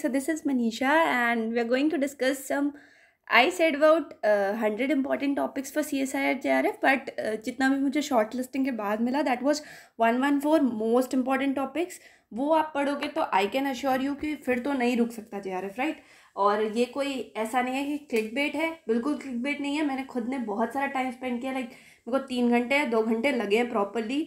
so this is manisha and we are going to discuss some i said about uh, 100 important topics for csir jrf but jitna bhi mujhe shortlisting ke baad mila that was 114 most important topics वो आप पढ़ोगे तो I can assure you कि फिर तो नहीं रुक सकता जे आर एफ राइट और ये कोई ऐसा नहीं है कि क्लिक बेट है बिल्कुल क्लिक बेट नहीं है मैंने खुद ने बहुत सारा टाइम स्पेंड किया लाइक मेरे को तीन घंटे दो घंटे लगे हैं प्रॉपरली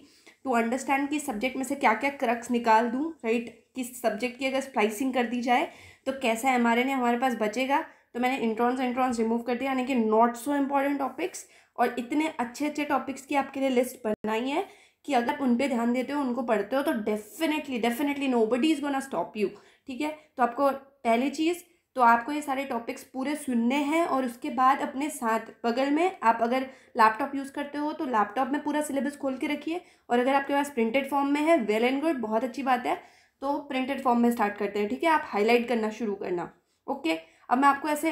टू अंडरस्टैंड कि सब्जेक्ट में से क्या क्या क्रक्स निकाल दूँ राइट किस सब्जेक्ट की अगर स्प्लाइसिंग कर दी जाए तो कैसा एम आर एन हमारे पास बचेगा तो मैंने इंट्रॉन्स इंट्रॉन्स रिमूव कर दिया यानी कि नॉट सो इम्पॉर्टेंट टॉपिक्स और इतने अच्छे अच्छे टॉपिक्स की आपके लिए लिस्ट बनाई है कि अगर उन पर ध्यान देते हो उनको पढ़ते हो तो definitely definitely no is gonna stop you ठीक है तो आपको पहली चीज़ तो आपको ये सारे टॉपिक्स पूरे सुनने हैं और उसके बाद अपने साथ बगल में आप अगर लैपटॉप यूज़ करते हो तो लैपटॉप में पूरा सिलेबस खोल के रखिए और अगर आपके पास प्रिंटेड फॉर्म में है वेल एंड गुड बहुत अच्छी बात है तो प्रिंटेड फॉर्म में स्टार्ट करते हैं ठीक है आप हाईलाइट करना शुरू करना ओके अब मैं आपको ऐसे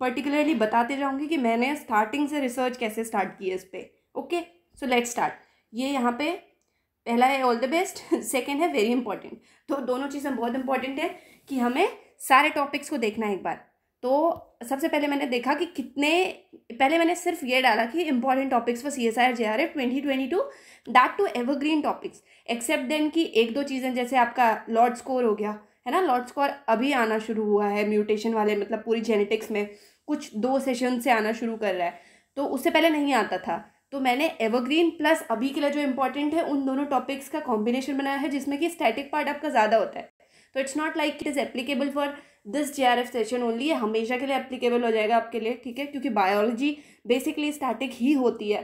पर्टिकुलरली बताते जाऊँगी कि मैंने स्टार्टिंग से रिसर्च कैसे स्टार्ट की है इस पर ओके सो लेट स्टार्ट ये यहाँ पर पहला है ऑल द बेस्ट सेकेंड है वेरी इंपॉर्टेंट तो दोनों चीज़ें बहुत इंपॉर्टेंट है कि हमें सारे टॉपिक्स को देखना है एक बार तो सबसे पहले मैंने देखा कि कितने पहले मैंने सिर्फ ये डाला कि important topics for C S I R J R F twenty twenty two that too evergreen topics except then कि एक दो चीज़ें जैसे आपका लॉर्ड स्कोर हो गया है ना लॉर्ड स्कोर अभी आना शुरू हुआ है म्यूटेशन वाले मतलब पूरी जेनेटिक्स में कुछ दो सेशन से आना शुरू कर रहा है तो उससे पहले नहीं आता था तो मैंने एवरग्रीन प्लस अभी के लिए जो इंपॉर्टेंट है उन दोनों टॉपिक्स का कॉम्बिनेशन बनाया है जिसमें कि स्टैटिक पार्ट आपका ज़्यादा होता है तो it's not like it is applicable for this J R F session only ये हमेशा के लिए एप्लीकेबल हो जाएगा आपके लिए ठीक है क्योंकि बायोलॉजी बेसिकली स्टैटिक ही होती है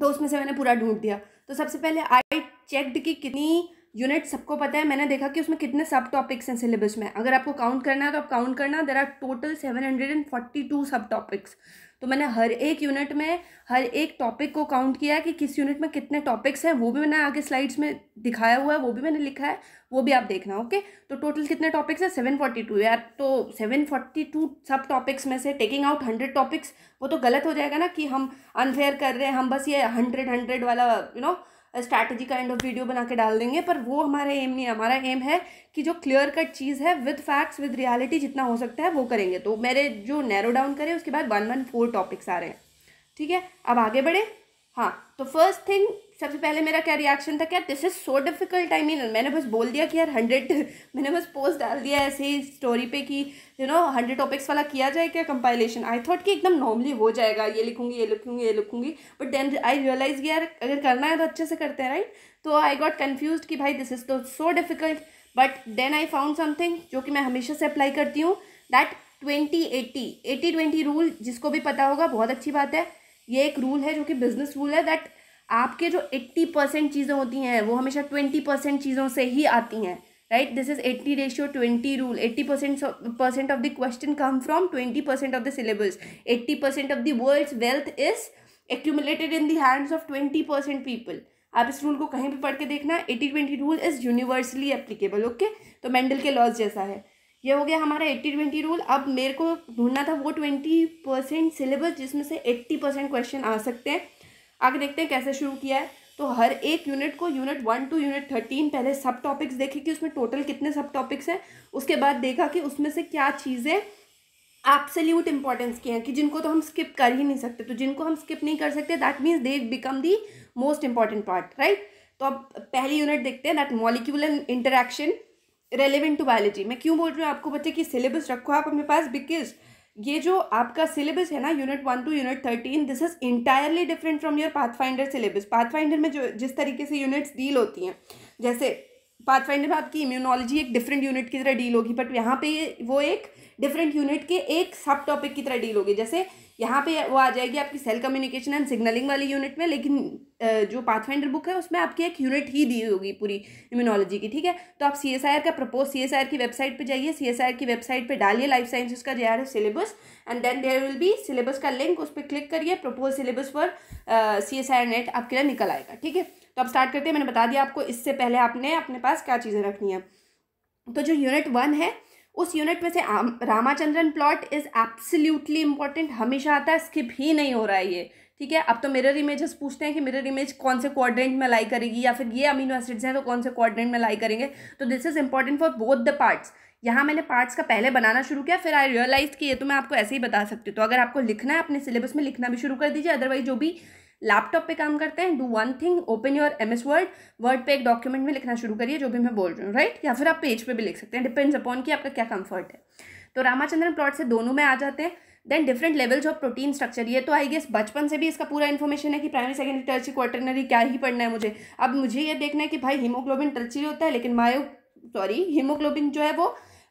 तो उसमें से मैंने पूरा ढूंढ दिया तो सबसे पहले आई चेकड कि कितनी यूनिट सबको पता है मैंने देखा कि उसमें कितने सब टॉपिक्स हैं सिलेबस में अगर आपको काउंट करना है तो आप काउंट करना there are total seven hundred and forty two सब टॉपिक्स तो मैंने हर एक यूनिट में हर एक टॉपिक को काउंट किया कि किस यूनिट में कितने टॉपिक्स हैं वो भी मैंने आगे स्लाइड्स में दिखाया हुआ है वो भी मैंने लिखा है वो भी आप देखना ओके तो टोटल कितने टॉपिक्स हैं सेवन फोर्टी टू यार तो सेवन फोर्टी टू सब टॉपिक्स में से टेकिंग आउट हंड्रेड टॉपिक्स वो तो गलत हो जाएगा ना कि हम अनफेयर कर रहे हैं हम बस ये हंड्रेड हंड्रेड वाला you you know know, strategy kind of video बना के डाल देंगे पर वो हमारा एम नहीं है हमारा एम है कि जो क्लियर कट चीज़ है विद फैक्ट्स विद रियलिटी जितना हो सकता है वो करेंगे तो मेरे जो नैरो डाउन करें उसके बाद वन वन फोर टॉपिक्स आ रहे हैं ठीक है अब आगे बढ़े हाँ तो फर्स्ट थिंग सबसे पहले मेरा क्या रिएक्शन था क्या this is so difficult I mean मैंने बस बोल दिया कि यार हंड्रेड मैंने बस पोस्ट डाल दिया ऐसे ही स्टोरी पे कि यू नो हंड्रेड टॉपिक्स वाला किया जाए क्या कंपाइलेशन आई थॉट कि एकदम नॉर्मली हो जाएगा ये लिखूंगी ये लिखूंगी ये लिखूंगी बट देन आई रियलाइज यार अगर करना है तो अच्छे से करते हैं राइट तो आई गॉट कन्फ्यूज कि भाई दिस इज़ तो so difficult but then I found something जो कि मैं हमेशा से अप्लाई करती हूँ that twenty eighty eighty twenty rule जिसको भी पता होगा बहुत अच्छी बात है ये एक रूल है जो कि बिजनेस रूल है दैट आपके जो एट्टी परसेंट चीज़ें होती हैं वो हमेशा ट्वेंटी परसेंट चीज़ों से ही आती हैं right this is eighty ratio twenty rule eighty percent percent of the question come from twenty percent of the syllabus eighty percent of the world wealth is accumulated in देंड्स hands of twenty percent people आप इस रूल को कहीं भी पढ़ के देखना eighty twenty rule is universally applicable okay तो मेंडल के लॉज जैसा है ये हो गया हमारा एट्टी ट्वेंटी रूल अब मेरे को ढूंढना था वो ट्वेंटी परसेंट सिलेबस जिसमें से एट्टी परसेंट क्वेश्चन आ सकते हैं आगे देखते हैं कैसे शुरू किया है तो हर एक यूनिट को unit one two unit thirteen पहले सब टॉपिक्स देखे कि उसमें टोटल कितने सब टॉपिक्स हैं उसके बाद देखा कि उसमें से क्या चीज़ें एब्सोल्यूट इंपॉर्टेंस की हैं कि जिनको तो हम स्किप कर ही नहीं सकते तो जिनको हम स्किप नहीं कर सकते that means they become the most important part right तो अब पहली यूनिट देखते हैं that molecular interaction relevant to biology मैं क्यों बोल रही हूँ आपको बच्चे कि सिलेबस रखो आप अपने पास बिकॉज ये जो आपका सिलेबस है ना unit one two unit thirteen this is entirely different from your pathfinder syllabus pathfinder में जो जिस तरीके से यूनिट्स डील होती हैं जैसे पाथफाइंडर में आपकी इम्यूनोलॉजी एक डिफरेंट यूनिट की तरह डील होगी बट यहाँ पे वो एक डिफरेंट यूनिट के एक सब टॉपिक की तरह डील होगी जैसे यहाँ पे वो आ जाएगी आपकी सेल कम्युनिकेशन एंड सिग्नलिंग वाली यूनिट में लेकिन जो पाथफाइंडर बुक है उसमें आपकी एक यूनिट ही दी होगी पूरी इम्यूनोलॉजी की ठीक है तो आप सी एस आई आर का propose C S I R की वेबसाइट पे जाइए सी एस आई आर की वेबसाइट पे डालिए लाइफ साइंसेज का J R F syllabus and then there will be syllabus का लिंक उस पर क्लिक करिए प्रपोज सिलेबस पर C S I R NET आपके लिए निकल आएगा ठीक है तो आप स्टार्ट करते हैं मैंने बता दिया आपको इससे पहले आपने अपने पास क्या चीज़ें रखनी है तो जो यूनिट वन है उस यूनिट में से Ramachandran plot is absolutely important हमेशा आता है स्किप ही नहीं हो रहा है ये ठीक है अब तो मिरर इमेजेस पूछते हैं कि मिरर इमेज कौन से क्वाड्रेंट में लाई करेगी या फिर ये अमीनो एसिड्स हैं तो कौन से क्वाड्रेंट में लाई करेंगे तो this is important for both the parts यहाँ मैंने पार्ट्स का पहले बनाना शुरू किया फिर आई रियलाइज कि ये तो मैं आपको ऐसे ही बता सकती हूँ तो अगर आपको लिखना है अपने सिलेबस में लिखना भी शुरू कर दीजिए अदरवाइज जो भी लैपटॉप पे काम करते हैं do one thing open your M S word word पे एक डॉक्यूमेंट में लिखना शुरू करिए जो भी मैं बोल रही हूँ राइट या फिर आप पेज पे भी लिख सकते हैं डिपेंड्स अपॉन कि आपका क्या कंफर्ट है तो रामाचंद्रन प्लॉट से दोनों में आ जाते हैं then different levels of protein structure ये तो आई गेस बचपन से भी इसका पूरा इन्फॉर्मेशन है कि प्राइमरी सेकेंडरी टर्ची क्वार्टरनरी क्या ही पढ़ना है मुझे अब मुझे ये देखना है कि भाई हीमोग्लोबिन टर्ची होता है लेकिन मायो सॉरी हीमोग्लोबिन जो है वो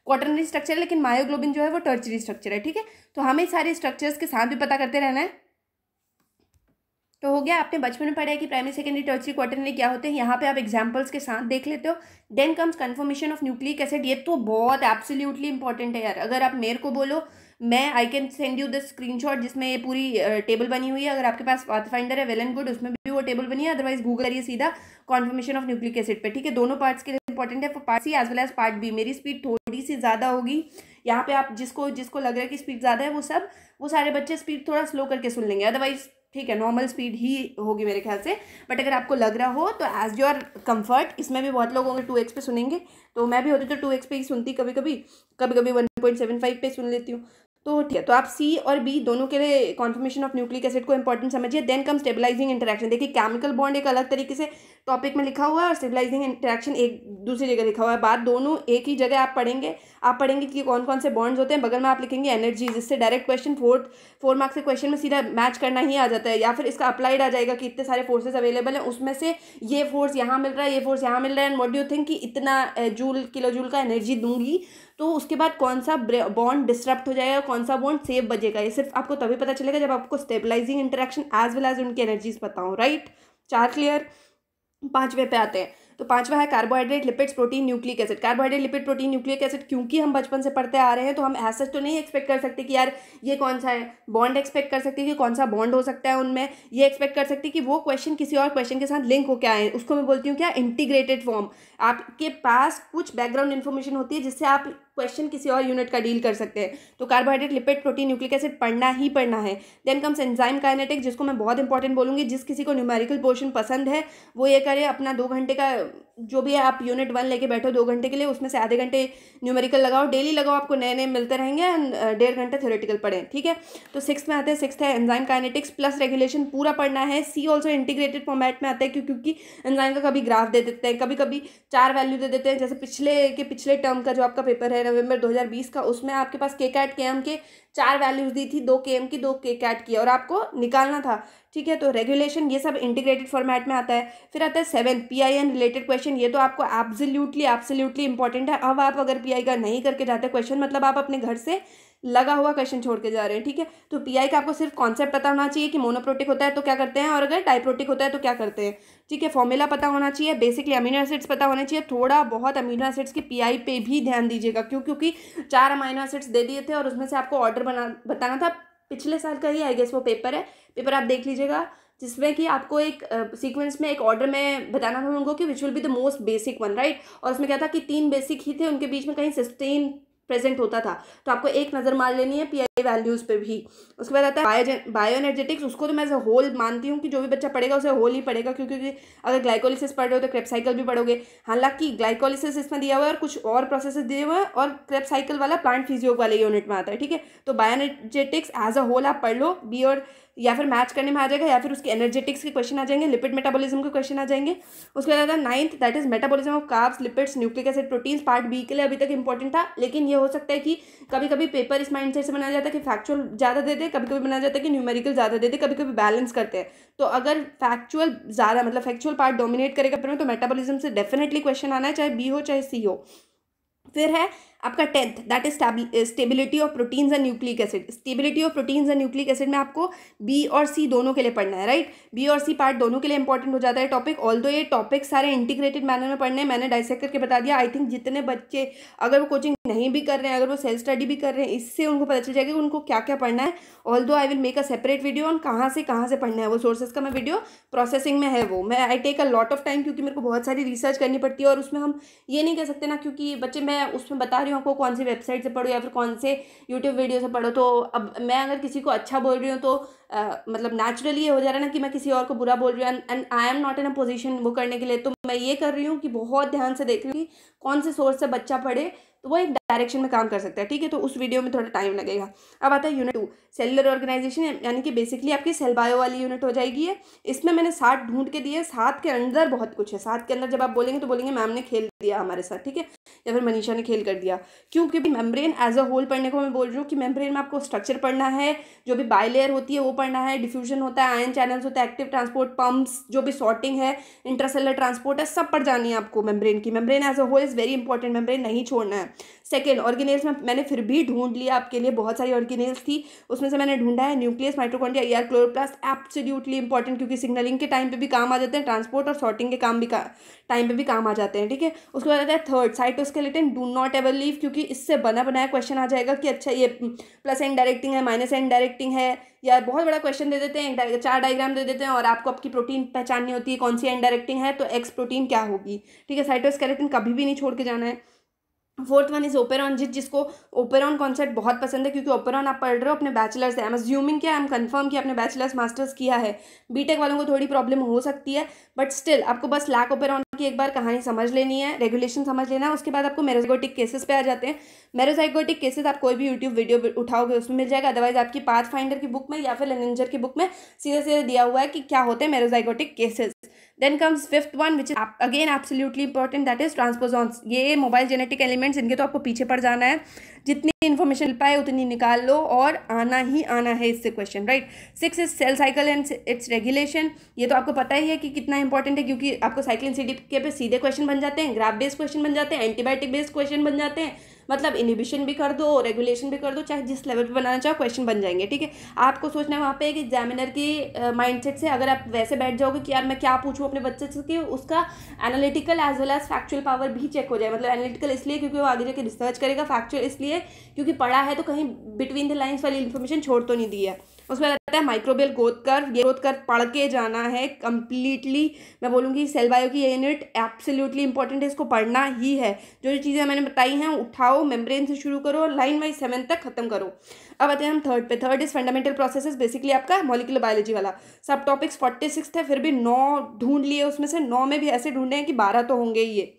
क्वार्टरनरी स्ट्रक्चर है लेकिन मायोग्लोबिन जो है वो टर्चरी स्ट्रक्चर है ठीक है तो हमें सारे स्ट्रक्चर्स के साथ भी पता करते रहना है तो हो गया आपने बचपन में पढ़ा है कि प्राइमरी सेकेंडरी टर्सरी क्वार्टरनरी क्या होते हैं यहाँ पे आप एग्जांपल्स के साथ देख लेते हो then comes conformation of nucleic acid ये तो बहुत एब्सोल्युटली इंपॉर्टेंट है यार अगर आप मेरे को बोलो मैं I can send you the screenshot जिसमें ये पूरी टेबल बनी हुई है अगर आपके पास पाथ है वेल एंड गुड उसमें भी वो टेबल बनी है अदरवाइज गूगल करिए सीधा कॉन्फर्मेशन ऑफ न्यूक्लिक एसिड पर ठीक है दोनों पार्ट्स के लिए इंपॉर्टेंट है for part C as well as part B मेरी स्पीड थोड़ी सी ज़्यादा होगी यहाँ पे आप जिसको जिसको लग रहा है कि स्पीड ज़्यादा है वो सब वो सारे बच्चे स्पीड थोड़ा स्लो करके सुन लेंगे अदरवाइज ठीक है नॉर्मल स्पीड ही होगी मेरे ख्याल से बट अगर आपको लग रहा हो तो एज़ योर कंफर्ट इसमें भी बहुत लोग होंगे टू एक्स पे सुनेंगे तो मैं भी होती तो टू एक्स पे ही सुनती कभी कभी कभी कभी वन पॉइंट सेवन फाइव पे सुन लेती हूँ तो ठीक है तो आप सी और बी दोनों के लिए कॉन्फर्मेशन ऑफ न्यूक्लिक एसिड को इंपॉर्टेंट समझिए देन कम स्टेबलाइजिंग इंटरेक्शन देखिए केमिकल बॉन्ड एक अलग तरीके से टॉपिक में लिखा हुआ है और सिविलाइजिंग इंटरेक्शन एक दूसरी जगह लिखा हुआ है बात दोनों एक ही जगह आप पढ़ेंगे आप पढ़ेंगे कि कौन कौन से बॉन्ड्स होते हैं बगल में आप लिखेंगे एनर्जी जिससे direct question fourth four marks के क्वेश्चन में सीधा मैच करना ही आ जाता है या फिर इसका अप्लाइड आ जाएगा कि इतने सारे फोर्सेज अवेलेबल हैं उसमें से ये फोर्स यहाँ मिल रहा है ये फोर्स यहाँ मिल रहा है एंड वॉट डू थिंक कि इतना जूल किलो जूल का एनर्जी दूंगी तो उसके बाद कौन सा बॉन्ड डिस्टर्ब हो जाएगा कौन सा बॉन्ड सेफ बजेगा ये सिर्फ आपको तभी पता चलेगा जब आपको stabilising interaction as well as उनकी एनर्जीज पता हो राइट चार क्लियर पाँचवें पे आते हैं तो पांचवा है carbohydrate lipids protein nucleic acid carbohydrate lipid protein nucleic acid क्योंकि हम बचपन से पढ़ते आ रहे हैं तो हम ऐसा तो नहीं एक्सपेक्ट कर सकते कि यार ये कौन सा है बॉन्ड एक्सपेक्ट कर सकते कि कौन सा बॉन्ड हो सकता है उनमें ये एक्सपेक्ट कर सकते कि वो क्वेश्चन किसी और क्वेश्चन के साथ लिंक होकर आए उसको मैं बोलती हूँ क्या इंटीग्रेटेड फॉर्म आपके पास कुछ बैकग्राउंड इन्फॉर्मेशन होती है जिससे आप क्वेश्चन किसी और यूनिट का डील कर सकते हैं तो carbohydrate lipid protein nucleic acid पढ़ना ही पढ़ना है देन कम्स एंजाइम काइनेटिक जिसको मैं बहुत इंपॉर्टेंट बोलूँगी जिस किसी को न्यूमेरिकल पोर्शन पसंद है वो ये करे अपना दो घंटे का जो भी है आप यूनिट वन लेके बैठो दो घंटे के लिए उसमें से आधे घंटे न्यूमेरिकल लगाओ डेली लगाओ आपको नए नए मिलते रहेंगे एंड uh, डेढ़ घंटे थ्योरेटिकल पढ़ें ठीक है तो सिक्स में आते हैं सिक्स है एंजाइम काइनेटिक्स प्लस रेगुलेशन पूरा पढ़ना है सी ऑल्सो इंटीग्रेटेड फॉर्मेट में आता है क्योंकि एंजाइम का कभी ग्राफ दे देते हैं कभी कभी चार वैल्यू दे देते हैं जैसे पिछले के पिछले टर्म का जो आपका पेपर है नवंबर 2020 का उसमें आपके पास के कैट के एम के चार वैल्यूज दी थी दो के एम की दो के कैट की और आपको निकालना था ठीक है तो रेगुलेशन ये सब इंटीग्रेटेड फॉर्मेट में आता है फिर आता है seven P I N related question ये तो आपको एब्सोल्यूटली एब्सोल्यूटली इंपॉर्टेंट है अब आप अगर पी आई का नहीं करके जाते क्वेश्चन मतलब आप अपने घर से लगा हुआ क्वेश्चन छोड़ के जा रहे हैं ठीक है तो पीआई का आपको सिर्फ कॉन्सेप्ट पता होना चाहिए कि मोनोप्रोटिक होता है तो क्या करते हैं और अगर डाइप्रोटिक होता है तो क्या करते हैं ठीक है फॉर्मूला पता होना चाहिए बेसिकली अमीनो एसिड्स पता होना चाहिए थोड़ा बहुत अमीनो एसिड्स के पीआई पे भी ध्यान दीजिएगा क्यों क्योंकि चार अमीनो एसिड्स दे दिए थे और उसमें से आपको ऑर्डर बना बताना था पिछले साल का ही आई गेस वो पेपर है पेपर आप देख लीजिएगा जिसमें कि आपको एक सीक्वेंस में एक ऑर्डर में बताना था उनको कि which will be the most basic one right और उसमें क्या था कि तीन बेसिक ही थे उनके बीच में कहीं सिस्टेन प्रेजेंट होता था तो आपको एक नज़र मार लेनी है पीआई वैल्यूज़ पे भी उसके बाद आता है बायो बायो एनर्जेटिक्स उसको तो मैं एज अ होल मानती हूँ कि जो भी बच्चा पढ़ेगा उसे होल ही पढ़ेगा क्योंकि अगर ग्लाइकोलिसिस पढ़ रहे हो तो क्रेपसाइकिल भी पढ़ोगे हालांकि ग्लाइकोलिसिस इसमें दिया हुआ है और कुछ और प्रोसेस दिए हुए हैं और क्रेपसाइकिल वाला प्लांट फिजियो वाले यूनिट में आता है ठीक है तो bioenergetics as a whole आप पढ़ लो बी और या फिर मैच करने में आ जाएगा या फिर उसकी एनर्जेटिक्स के क्वेश्चन आ जाएंगे लिपिड मेटाबॉलिज्म के क्वेश्चन आ जाएंगे उसके बाद आता ninth that is metabolism of carbs lipids nucleic acid proteins part B के लिए अभी तक इंपॉर्टेंट था लेकिन ये हो सकता है कि कभी कभी पेपर इस माइंड से बनाया जाता है कि फैक्चुअल ज़्यादा दे दे कभी कभी बनाया जाता है कि न्यूमेरिकल ज़्यादा दे दे कभी कभी बैलेंस करते हैं तो अगर फैक्चुअल ज़्यादा मतलब फैक्चुअल पार्ट डोमिनेट करेगा पेपर में तो मेटाबॉलिज्म से डेफिनेटली क्वेश्चन आना है चाहे बी हो चाहे सी हो फिर है आपका tenth that is stability of proteins and nucleic acid stability of proteins and nucleic acid में आपको बी और सी दोनों के लिए पढ़ना है राइट बी और सी पार्ट दोनों के लिए इंपॉर्टेंट हो जाता है टॉपिक ऑल दो ये टॉपिक सारे इंटीग्रेटेड मैनर में पढ़ने हैं मैंने डाइसेक्ट करके बता दिया आई थिंक जितने बच्चे अगर वो कोचिंग नहीं भी कर रहे हैं अगर वो सेल्फ स्टडी भी कर रहे हैं इससे उनको पता चल जाएगा कि उनको क्या क्या पढ़ना है although I will make a separate video on कहाँ से कहाँ से पढ़ना है वो सोर्सेज का मैं वीडियो प्रोसेसिंग में है वो मैं I take a lot of time क्योंकि मेरे को बहुत सारी रिसर्च करनी पड़ती है और उसमें हम ये नहीं कह सकते ना क्योंकि बच्चे मैं उसमें बता रही हूँ हो को कौन सी वेबसाइट से पढ़ो या फिर कौन से यूट्यूब वीडियो से पढ़ो तो अब मैं अगर किसी को अच्छा बोल रही हूँ तो मतलब नेचुरली ये हो जा रहा है ना कि मैं किसी और को बुरा बोल रही हूँ and I am not in a position वो करने के लिए तो मैं ये कर रही हूँ कि बहुत ध्यान से देख रही हूँ कि कौन से सोर्स से बच्चा पढ़े तो वो एक डायरेक्शन में काम कर सकता है ठीक है तो उस वीडियो में थोड़ा टाइम लगेगा अब आता है यूनिट टू सेलर ऑर्गेनाइजेशन यानी कि बेसिकली आपकी सेल बायो वाली यूनिट हो जाएगी है इसमें मैंने साथ ढूंढ के दिए सात के अंदर बहुत कुछ है सात के अंदर जब आप बोलेंगे तो बोलेंगे मैम ने खेल दिया हमारे साथ ठीक है या फिर मनीषा ने खेल कर दिया क्योंकि मेम्ब्रेन एज अ होल पढ़ने को मैं बोल रही हूँ कि मेम्ब्रेन में आपको स्ट्रक्चर पढ़ना है जो भी बायलेयर होती है वो पढ़ना है डिफ्यूजन होता है आयन चैनल्स होते हैं एक्टिव ट्रांसपोर्ट पम्प्स जो भी सॉर्टिंग है इंटरसेलर ट्रांसपोर्ट है सब पढ़ जानी है आपको मेम्ब्रेन की membrane as a whole is very important membrane नहीं छोड़ना है सेकेंड ऑर्गेनेल्स में मैंने फिर भी ढूंढ लिया आपके लिए बहुत सारी ऑर्गेनेल्स थी उसमें से मैंने ढूंढा है nucleus mitochondria ER chloroplast absolutely important क्योंकि सिग्नलिंग के टाइम पर भी काम आ जाते हैं ट्रांसपोर्ट और सॉर्टिंग के काम भी का टाइम पर भी काम आ जाते हैं ठीक है उसके बाद आता है third cytoskeleton do not ever leave क्योंकि इससे बना बनाया क्वेश्चन आ जाएगा कि अच्छा ये प्लस एंड डायरेक्टिंग है माइनस एंड डायरेक्टिंग है या बहुत बड़ा क्वेश्चन दे देते हैं चार डायग्राम दे देते हैं और आपको आपकी प्रोटीन पहचाननी होती है कौन सी एंड डायरेक्टिंग है तो एक्स प्रोटीन क्या होगी ठीक है साइटोस्केलेटन कभी भी नहीं छोड़ के जाना है फोर्थ वन इज़ ओपेरॉन जिस जिसको ओपेरॉन कॉन्सेप्ट बहुत पसंद है क्योंकि ओपेरॉन आप पढ़ रहे हो अपने बैचलर्स से आई एम ज्यूमिंग क्या आई एम कन्फर्म कि आपने बैचलर्स मास्टर्स किया है बीटेक वालों को थोड़ी प्रॉब्लम हो सकती है बट स्टिल आपको बस लैक ओपेरॉन की एक बार कहानी समझ लेनी है रेगुलेशन समझ लेना है उसके बाद आपको मेरोजाइगोटिक केसेस पे आ जाते हैं मेरोजाइगोटिक केसेस आप कोई भी यूट्यूब वीडियो उठाओगे उसमें मिल जाएगा अदरवाइज आपकी पाथ फाइंडर की बुक में या फिर लेनेंजर की बुक में सीधे सीधे दिया हुआ है कि क्या होते हैं merozygotic cases then comes fifth one which again absolutely important that is transposons ये मोबाइल जेनेटिक एलिमेंट्स इनके तो आपको पीछे पड़ जाना है जितनी इन्फॉर्मेशन पाए उतनी निकाल लो और आना ही आना है इससे question right six is cell cycle and its regulation ये तो आपको पता ही है कि कितना इंपॉर्टेंट है क्योंकि आपको साइकिल सी के पे सीधे क्वेश्चन बन जाते हैं ग्राफ बेस्ड क्वेश्चन बन जाते हैं एंटीबायोटिक बेस्ड क्वेश्चन बन जाते हैं मतलब इनिबिशन भी कर दो रेगुलेशन भी कर दो चाहे जिस लेवल पर बनाना चाहो क्वेश्चन बन जाएंगे ठीक है आपको सोचना है वहाँ पे एक एग्जामिनर की माइंडसेट से अगर आप वैसे बैठ जाओगे कि यार मैं क्या पूछूँ अपने बच्चे से कि उसका analytical as well as factual power भी चेक हो जाए मतलब एनालिटिकल इसलिए क्योंकि वो आगे जाकर रिसर्च करेगा फैक्चुअल इसलिए क्योंकि पढ़ा है तो कहीं बिटवीन द लाइन्स वाली इन्फॉर्मेशन छोड़ तो नहीं दी है उसमें रहता है माइक्रोबियल ग्रोथ कर्व ये ग्रोथ कर्व पढ़ के जाना है कम्प्लीटली मैं बोलूँगी सेल बायो की ये यूनिट एब्सोल्युटली इंपॉर्टेंट है इसको पढ़ना ही है जो जो चीज़ें मैंने बताई हैं उठाओ मेम्ब्रेन से शुरू करो लाइन वाइज सेवन तक खत्म करो अब आते हैं हम थर्ड पे third is fundamental process basically आपका मोलिकुलर बायोलॉजी वाला सब टॉपिक्स फोर्टी सिक्स है फिर भी नौ ढूंढ लिए उसमें से नौ में भी ऐसे ढूंढे हैं कि बारह तो होंगे ही ये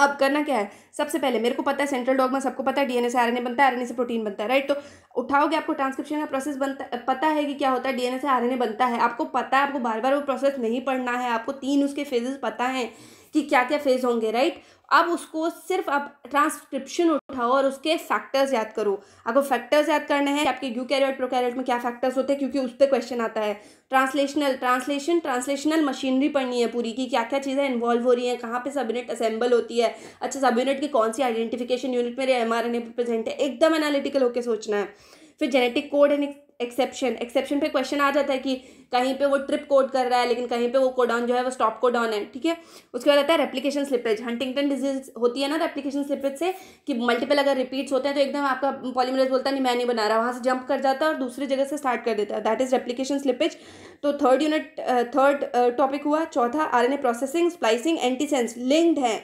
अब करना क्या है सबसे पहले मेरे को पता है सेंट्रल डॉग में सबको पता है डीएनए से आरएनए बनता है आरएनए से प्रोटीन बनता है राइट तो उठाओगे आपको ट्रांसक्रिप्शन का प्रोसेस बनता पता है कि क्या होता है डीएनए से आरएनए बनता है आपको पता है आपको बार बार वो प्रोसेस नहीं पढ़ना है आपको तीन उसके फेजेस पता हैं कि क्या क्या फेज होंगे राइट अब उसको सिर्फ आप ट्रांसक्रिप्शन उठाओ और उसके फैक्टर्स याद करो आपको फैक्टर्स याद करने हैं आपके यू कैरियर प्रो कैरियर में क्या फैक्टर्स होते हैं क्योंकि उस पर क्वेश्चन आता है ट्रांसलेशनल ट्रांसलेशन ट्रांसलेशनल मशीनरी पढ़नी है पूरी की क्या क्या चीज़ें इन्वॉल्व हो रही हैं कहाँ पे सब यूनिट असेंबल होती है अच्छा सब यूनिट की कौन सी आइडेंटिफिकेशन यूनिट मेरे एम आर एन प्रेजेंट है एकदम एनालिटिकल होकर सोचना है फिर genetic code and exception exception पे क्वेश्चन आ जाता है कि कहीं पे वो ट्रिप कोड कर रहा है लेकिन कहीं पे वो कोडाउन जो है वो स्टॉप कोडाउन है ठीक है उसके बाद आता है रेप्लीकेशन स्लिपेज हंटिंगटन डिजीज होती है ना रेप्लीकेशन स्लिपेज से कि मल्टीपल अगर रिपीट्स होते हैं तो एकदम आपका पॉलीमरेज बोलता नहीं मैं नहीं बना रहा वहाँ से जंप कर जाता है और दूसरी जगह से स्टार्ट कर देता है दैट इज रेप्लीकेशन स्लिपेज तो थर्ड यूनिट थर्ड टॉपिक हुआ चौथा R processing splicing antisense linked है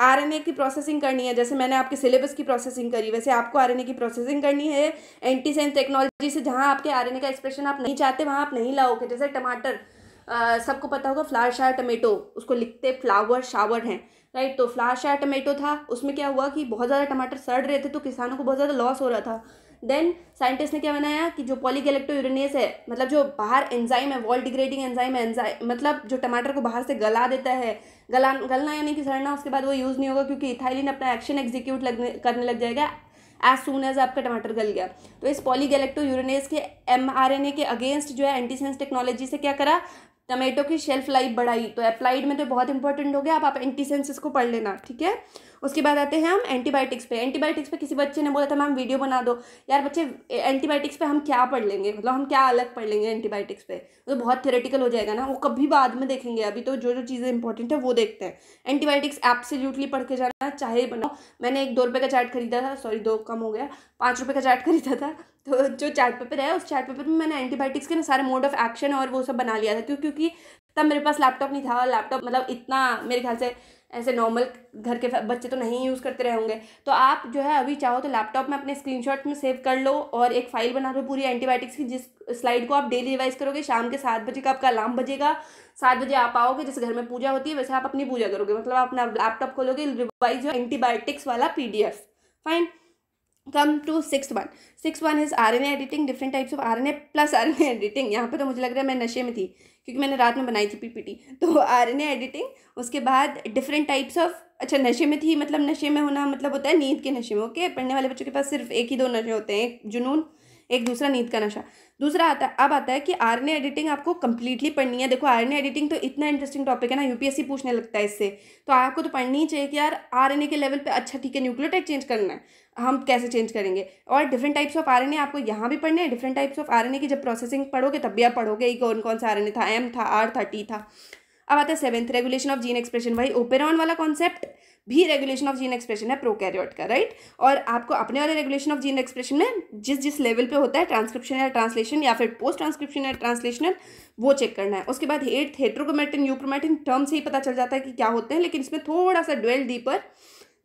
आरएनए की प्रोसेसिंग करनी है जैसे मैंने आपके सिलेबस की प्रोसेसिंग करी वैसे आपको आरएनए की प्रोसेसिंग करनी है एंटीसेंस टेक्नोलॉजी से जहाँ आपके आरएनए का एक्सप्रेशन आप नहीं चाहते वहाँ आप नहीं लाओगे जैसे टमाटर सबको पता होगा फ्लावर शायर टमेटो उसको लिखते फ्लावर शावर हैं राइट तो फ्लावर शायर टमेटो था उसमें क्या हुआ कि बहुत ज़्यादा टमाटर सड़ रहे थे तो किसानों को बहुत ज़्यादा लॉस हो रहा था देन साइंटिस्ट ने क्या बनाया कि जो पॉलीगेलेक्टो यूरिनेस है मतलब जो बाहर एंजाइम है वॉल डिग्रेडिंग एंजाइम है एंजाइम मतलब जो टमाटर को बाहर से गला देता है गला गलना यानी कि सड़ना उसके बाद वो यूज़ नहीं होगा क्योंकि इथाइलिन अपना एक्शन एग्जीक्यूट लगने करने लग जाएगा एज सून एज आपका टमाटर गल गया तो इस पॉलीगेलेक्टो यूरिनेस के एम के अगेंस्ट जो है एंटीसेंस टेक्नोलॉजी से क्या करा टमेटो की शेल्फ लाइफ बढ़ाई तो अप्लाइड में तो बहुत इंपॉर्टेंट हो गया आप आप एंटीसेंसिस को पढ़ लेना ठीक है उसके बाद आते हैं हम एंटीबायोटिक्स पे एंटीबायोटिक्स पे किसी बच्चे ने बोला था मैम वीडियो बना दो यार बच्चे एंटीबायोटिक्स पे हम क्या पढ़ लेंगे मतलब हम क्या अलग पढ़ लेंगे एंटीबायोटिक्स पे तो बहुत थेरेटिकल हो जाएगा ना वो कभी बाद में देखेंगे अभी तो जो जो चीज़ें इंपॉर्टेंट है वो देखते हैं एंटीबायोटिक्स एब्सोल्यूटली पढ़ के जाना चाहे बनाओ मैंने एक दो रुपये का चार्ट खरीदा था सॉरी दो कम हो गया पाँच रुपये का चार्ट खरीदा था तो जो चार्ट पेपर है उस चार्ट पेपर में मैंने एंटीबायोटिक्स के ना सारे मोड ऑफ एक्शन और वो सब बना लिया था क्यों क्योंकि तब मेरे पास लैपटॉप नहीं था लैपटॉप मतलब इतना मेरे ख्याल से ऐसे नॉर्मल घर के बच्चे तो नहीं यूज़ करते रहे होंगे तो आप जो है अभी चाहो तो लैपटॉप में अपने स्क्रीन में सेव कर लो और एक फाइल बना दो पूरी एंटीबायोटिक्स की जिस स्लाइड को आप डेली रिवाइज करोगे शाम के सात बजे का आपका अलार्म बजेगा सात बजे आप आओगे जैसे घर में पूजा होती है वैसे आप अपनी पूजा करोगे मतलब आप अपना लैपटॉप खोलोगे रिवाइज एंटीबायोटिक्स वाला P fine come to six one six one is R N editing different types of R N A plus R N editing यहाँ पर तो मुझे लग रहा है मैं नशे में थी क्योंकि मैंने रात में बनाई थी पी पी टी तो आर एन ए एडिटिंग उसके बाद डिफरेंट टाइप्स ऑफ अच्छा नशे में थी मतलब नशे में होना मतलब होता है नींद के नशे में ओके पढ़ने वाले बच्चों के पास सिर्फ एक ही दो नशे होते हैं एक जुनून एक दूसरा नींद का नशा दूसरा आता है अब आता है कि आर एडिटिंग आपको कंप्लीटली पढ़नी है देखो आर एडिटिंग तो इतना इंटरेस्टिंग टॉपिक है ना यूपीएससी पूछने लगता है इससे तो आपको तो पढ़नी ही चाहिए कि यार आर के लेवल पे अच्छा ठीक है न्यूक्लियोटाइड चेंज करना है हम कैसे चेंज करेंगे और डिफरेंट टाइप्स ऑफ आर आपको यहाँ भी पढ़ने हैं डिफरेंट टाइप्स ऑफ आर की जब प्रोसेसिंग पढ़ोगे तब भी आप पढ़ोगे कौन कौन सा आर था एम था आर था टी था अब आता है seventh regulation of gene expression भाई ओपेरॉन वाला कॉन्सेप्ट भी रेगुलेशन ऑफ जीन एक्सप्रेशन है प्रोकैरियोट का राइट और आपको अपने वाले रेगुलेशन ऑफ जीन एक्सप्रेशन में जिस जिस लेवल पे होता है ट्रांसक्रिप्शन या ट्रांसलेशन या फिर पोस्ट ट्रांसक्रिप्शन या ट्रांसलेशनल वो चेक करना है उसके बाद एट हेट्रोक्रोमेटिन यूक्रोमेटिन टर्म से ही पता चल जाता है कि क्या होते हैं लेकिन इसमें थोड़ा सा ड्वेल डीपर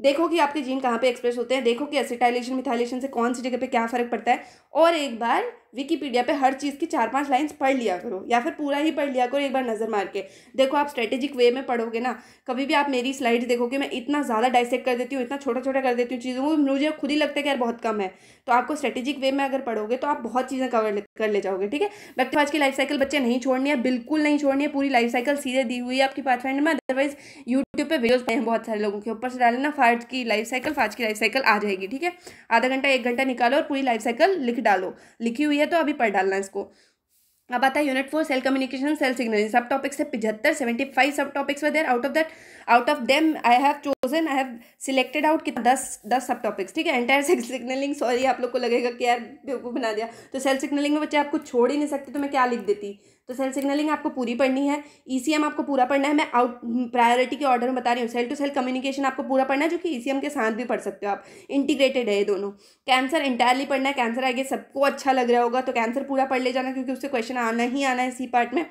देखो कि आपके जीन कहाँ पे एक्सप्रेस होते हैं देखो कि एसिटाइलेशन मिथाइलेशन से कौन सी जगह पे क्या फ़र्क पड़ता है और एक बार विकीपीडिया पे हर चीज़ की चार पांच लाइंस पढ़ लिया करो या फिर पूरा ही पढ़ लिया करो एक बार नज़र मार के देखो आप स्ट्रेटेजिक वे में पढ़ोगे ना कभी भी आप मेरी स्लाइड देखोगे मैं इतना ज़्यादा डाइसेक्ट कर देती हूँ इतना छोटा छोटा कर देती हूँ चीज़ों को मुझे खुद ही लगता है कि यार बहुत कम है तो आपको स्ट्रेटेजिक वे में अगर पढ़ोगे तो आप बहुत चीज़ें कवर कर ले जाओगे ठीक है बट आज की लाइफ साइकिल बच्चे नहीं छोड़नी है बिल्कुल नहीं छोड़नी है पूरी लाइफ साइकिल सीधे दी हुई है आपकी पाथफाइंडर में अदरवाइज यूट्यूब पर वीडियोस हैं बहुत सारे लोगों के ऊपर से डालना फाइव की लाइफ साइकिल फाइव की लाइफ साइकिल आ जाएगी ठीक है आधा घंटा एक घंटा निकालो और पूरी लाइफ साइकिल लिख डालो लिखी हुई है है तो अभी पढ़ डालना इसको अब आता है unit four cell communication cell signalling sub topic से पिछहत्तर seventy five sub topics were there out of that out of them I have chosen I have selected out कितना दस दस सब टॉपिक्स ठीक है एंटायर सेल सिग्नलिंग सॉरी आप लोग को लगेगा कि यार बेवकूफ़ बना दिया तो सेल सिग्नलिंग में बच्चे आपको छोड़ ही नहीं सकते तो मैं क्या लिख देती तो सेल सिग्नलिंग आपको पूरी पढ़नी है ई e आपको पूरा पढ़ना है मैं आउट प्रायोरिटी के ऑर्डर में बता रही हूँ सेल टू सेल कम्युनिकेशन आपको पूरा पढ़ना है जो कि ई e के साथ भी पढ़ सकते हो आप इंटीग्रेटेड है ये दोनों कैंसर इंटायरली पढ़ना है कैंसर आगे सबको अच्छा लग रहा होगा तो कैंसर पूरा पढ़ ले जाना क्योंकि उससे क्वेश्चन आना ही आना है इसी पार्ट में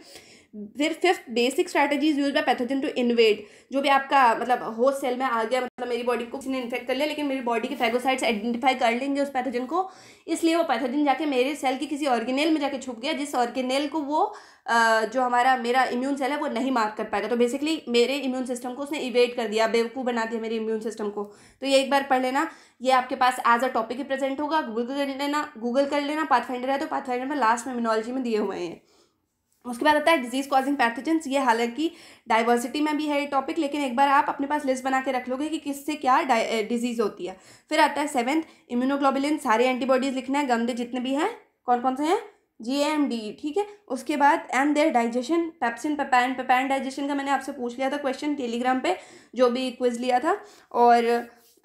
फिर fifth basic strategies use by pathogen to invade जो भी आपका मतलब होस्ट सेल में आ गया मतलब मेरी बॉडी को किसी ने इन्फेक्ट कर लिया लेकिन मेरी बॉडी के फैगोसाइट्स आइडेंटिफाई कर लेंगे उस पैथोजन को इसलिए वो पैथोजन जाके मेरे सेल की किसी ऑर्गेनेल में जाके छुप गया जिस ऑर्गेनेल को वो जो हमारा मेरा इम्यून सेल है वो नहीं मार्क कर पाएगा तो बेसिकली मेरे इम्यून सिस्टम को उसने इवेट कर दिया बेवकूफ़ बना दिया मेरे इम्यून सिस्टम को तो ये एक बार पढ़ लेना ये आपके पास एज अ टॉपिक ही प्रेजेंट होगा गूगल कर लेना गूगल कर लेना पाथफाइंडर है तो पाथफाइंडर में लास्ट में मिनोलॉजी में दिए हुए हैं उसके बाद आता है डिजीज़ कॉजिंग पैथोजेंस ये हालांकि डाइवर्सिटी में भी है ये टॉपिक लेकिन एक बार आप अपने पास लिस्ट बना के रख लोगे कि किससे क्या डिजीज़ होती है फिर आता है सेवन्थ इम्यूनोग्लोबिलिन सारे एंटीबॉडीज़ लिखना है गंदे जितने भी हैं कौन कौन से हैं जी एम डी ठीक है उसके बाद and there digestion pepsin papain papain digestion का मैंने आपसे पूछ लिया था क्वेश्चन टेलीग्राम पे जो भी क्विज लिया था और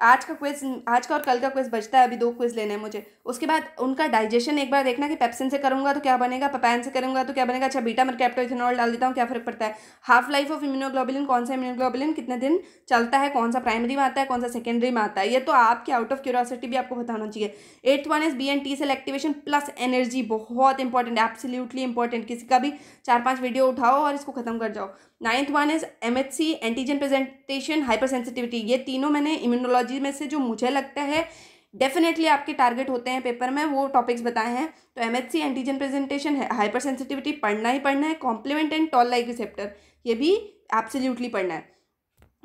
आज का क्विज आज का और कल का क्विज बचता है अभी दो क्विज लेने हैं मुझे उसके बाद उनका डाइजेशन एक बार देखना कि पेप्सिन से करूंगा तो क्या बनेगा पपैन से करूंगा तो क्या बनेगा अच्छा बीटा मैं कैप्टोइथेनॉल डाल देता हूँ क्या फर्क पड़ता है हाफ लाइफ ऑफ इम्यूनोग्लोबिलिन कौन सा इम्यूनोग्लोबिलिन कितने दिन चलता है कौन सा प्राइमरी में आता है कौन सा सेकेंडरी में आता है ये तो आपकी आउट ऑफ क्यूरोसिटी भी आपको बताना चाहिए eighth one is B and T cell activation plus energy बहुत इंपॉर्टेंट एब्सोल्यूटली इंपॉर्टेंट किसी का भी चार पाँच वीडियो उठाओ और इसको खत्म कर जाओ ninth one is M H C antigen presentation hypersensitivity ये तीनों मैंने इम्यूनोलॉजी साइकोलॉजी में से जो मुझे लगता है डेफिनेटली आपके टारगेट होते हैं पेपर में वो टॉपिक्स बताए हैं तो M H C antigen presentation है हाइपर सेंसिटिविटी पढ़ना ही पढ़ना है complement and toll like receptor ये भी एब्सोल्यूटली पढ़ना है